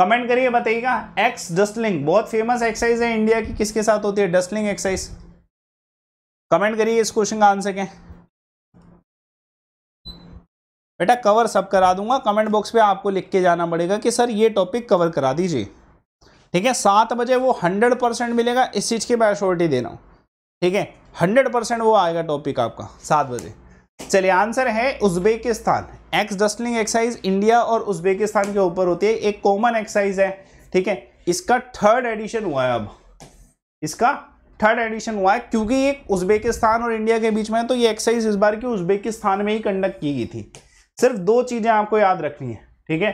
कमेंट करिए बताइएगा एक्स डस्टलिंग बहुत फेमस एक्सरसाइज है इंडिया की किसके साथ होती है डस्टलिंग एक्सरसाइज कमेंट करिए इस क्वेश्चन का आंसर क्या बेटा कवर सब करा दूंगा कमेंट बॉक्स पे आपको लिख के जाना पड़ेगा कि सर ये टॉपिक कवर करा दीजिए ठीक है सात बजे वो हंड्रेड परसेंट मिलेगा इस चीज़ की मैं अश्योरिटी दे रहा हूँ ठीक है हंड्रेड परसेंट वो आएगा टॉपिक आपका सात बजे चलिए आंसर है Uzbekistan ex Dustlik exercise India और उज्बेकिस्तान के ऊपर होती है एक कॉमन एक्साइज है ठीक है इसका थर्ड एडिशन हुआ है अब इसका थर्ड एडिशन हुआ है क्योंकि ये उज्बेकिस्तान और इंडिया के बीच में है तो ये एक्सरसाइज इस बार की उज्बेकिस्तान में ही कंडक्ट की गई थी सिर्फ दो चीज़ें आपको याद रखनी है ठीक है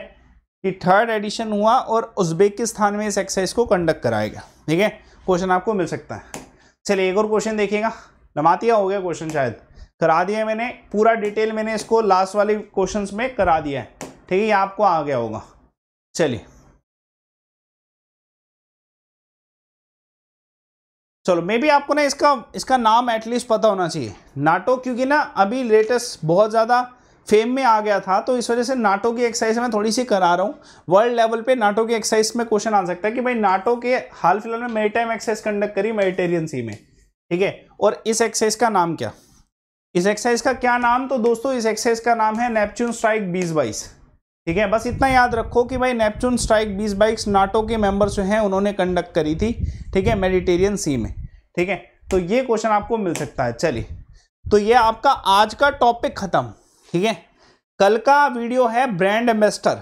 कि थर्ड एडिशन हुआ और उज्बेकिस्तान में इस एक्सरसाइज को कंडक्ट कराएगा ठीक है क्वेश्चन आपको मिल सकता है चलिए एक और क्वेश्चन देखिएगा लमातिया हो गया क्वेश्चन शायद करा दिया मैंने पूरा डिटेल मैंने इसको लास्ट वाले क्वेश्चन में करा दिया है ठीक है ये आपको आ गया होगा चलिए चलो मे भी आपको ना इसका इसका नाम एटलीस्ट पता होना चाहिए नाटो क्योंकि ना अभी लेटेस्ट बहुत ज़्यादा फेम में आ गया था तो इस वजह से नाटो की एक्सरसाइज मैं थोड़ी सी करा रहा हूँ वर्ल्ड लेवल पे नाटो की एक्सरसाइज में क्वेश्चन आ सकता है कि भाई नाटो के हाल फिलहाल में मेरीटाइम एक्सरसाइज कंडक्ट करी मेडिटेरियन सी में ठीक है और इस एक्सरसाइज का नाम क्या इस एक्सरसाइज का क्या नाम तो दोस्तों इस एक्सरसाइज का नाम है नेपच्यून स्ट्राइक बीस बाईस ठीक है बस इतना याद रखो कि भाई नेपचून स्ट्राइक बीस बाइक्स नाटो के मेंबर्स जो हैं उन्होंने कंडक्ट करी थी ठीक है मेडिटेरियन सी में ठीक है तो ये क्वेश्चन आपको मिल सकता है चलिए तो ये आपका आज का टॉपिक ख़त्म ठीक है कल का वीडियो है ब्रांड एम्बेस्टर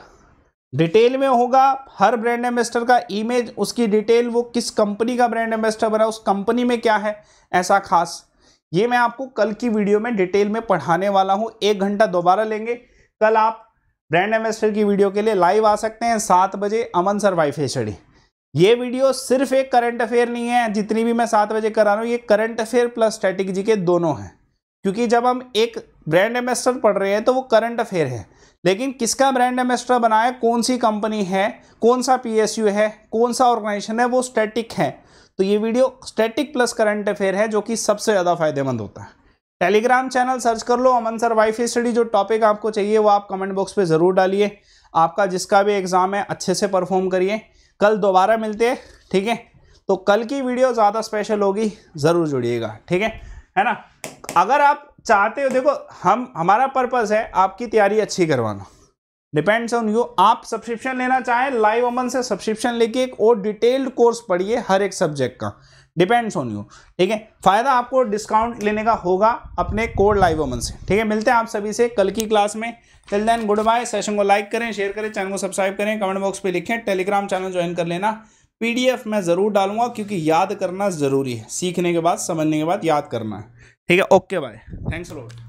डिटेल में होगा हर ब्रांड एम्बेस्टर का इमेज उसकी डिटेल वो किस कंपनी का ब्रांड एम्बेस्टर बना उस कंपनी में क्या है ऐसा खास ये मैं आपको कल की वीडियो में डिटेल में पढ़ाने वाला हूँ एक घंटा दोबारा लेंगे कल आप ब्रांड एम्बेसडर की वीडियो के लिए लाइव आ सकते हैं सात बजे अमन सर वाई फेसड़ी ये वीडियो सिर्फ एक करंट अफेयर नहीं है जितनी भी मैं सात बजे करा रहा हूँ ये करंट अफेयर प्लस स्ट्रेटेजी के दोनों हैं क्योंकि जब हम एक ब्रांड एम्बेसडर पढ़ रहे हैं तो वो करंट अफेयर है लेकिन किसका ब्रांड एम्बेसडर बनाए कौन सी कंपनी है कौन सा पी है कौन सा ऑर्गेनाइजेशन है वो स्टैटिक है तो ये video static plus current affair है जो कि सबसे ज़्यादा फायदेमंद होता है टेलीग्राम चैनल सर्च कर लो अमन सर वाइफ स्टडी जो टॉपिक आपको चाहिए वो आप कमेंट बॉक्स पे ज़रूर डालिए आपका जिसका भी एग्ज़ाम है अच्छे से परफॉर्म करिए कल दोबारा मिलते हैं ठीक है तो कल की वीडियो ज़्यादा स्पेशल होगी ज़रूर जुड़िएगा ठीक है है ना अगर आप चाहते हो देखो हम हमारा पर्पज़ है आपकी तैयारी अच्छी करवाना डिपेंड्स ऑन यू आप सब्सक्रिप्शन लेना चाहें लाइव अमन से सब्सक्रिप्शन लेके एक और डिटेल्ड कोर्स पढ़िए हर एक सब्जेक्ट का डिपेंड्स ऑन यू ठीक है फ़ायदा आपको डिस्काउंट लेने का होगा अपने कोड लाइव ओमन से ठीक है मिलते हैं आप सभी से कल की क्लास में till then goodbye session को लाइक करें शेयर करें चैनल को सब्सक्राइब करें कमेंट बॉक्स पे लिखें टेलीग्राम चैनल ज्वाइन कर लेना पीडीएफ मैं ज़रूर डालूंगा क्योंकि याद करना ज़रूरी है सीखने के बाद समझने के बाद याद करना है ठीक है ओके बाय थैंक्स लोड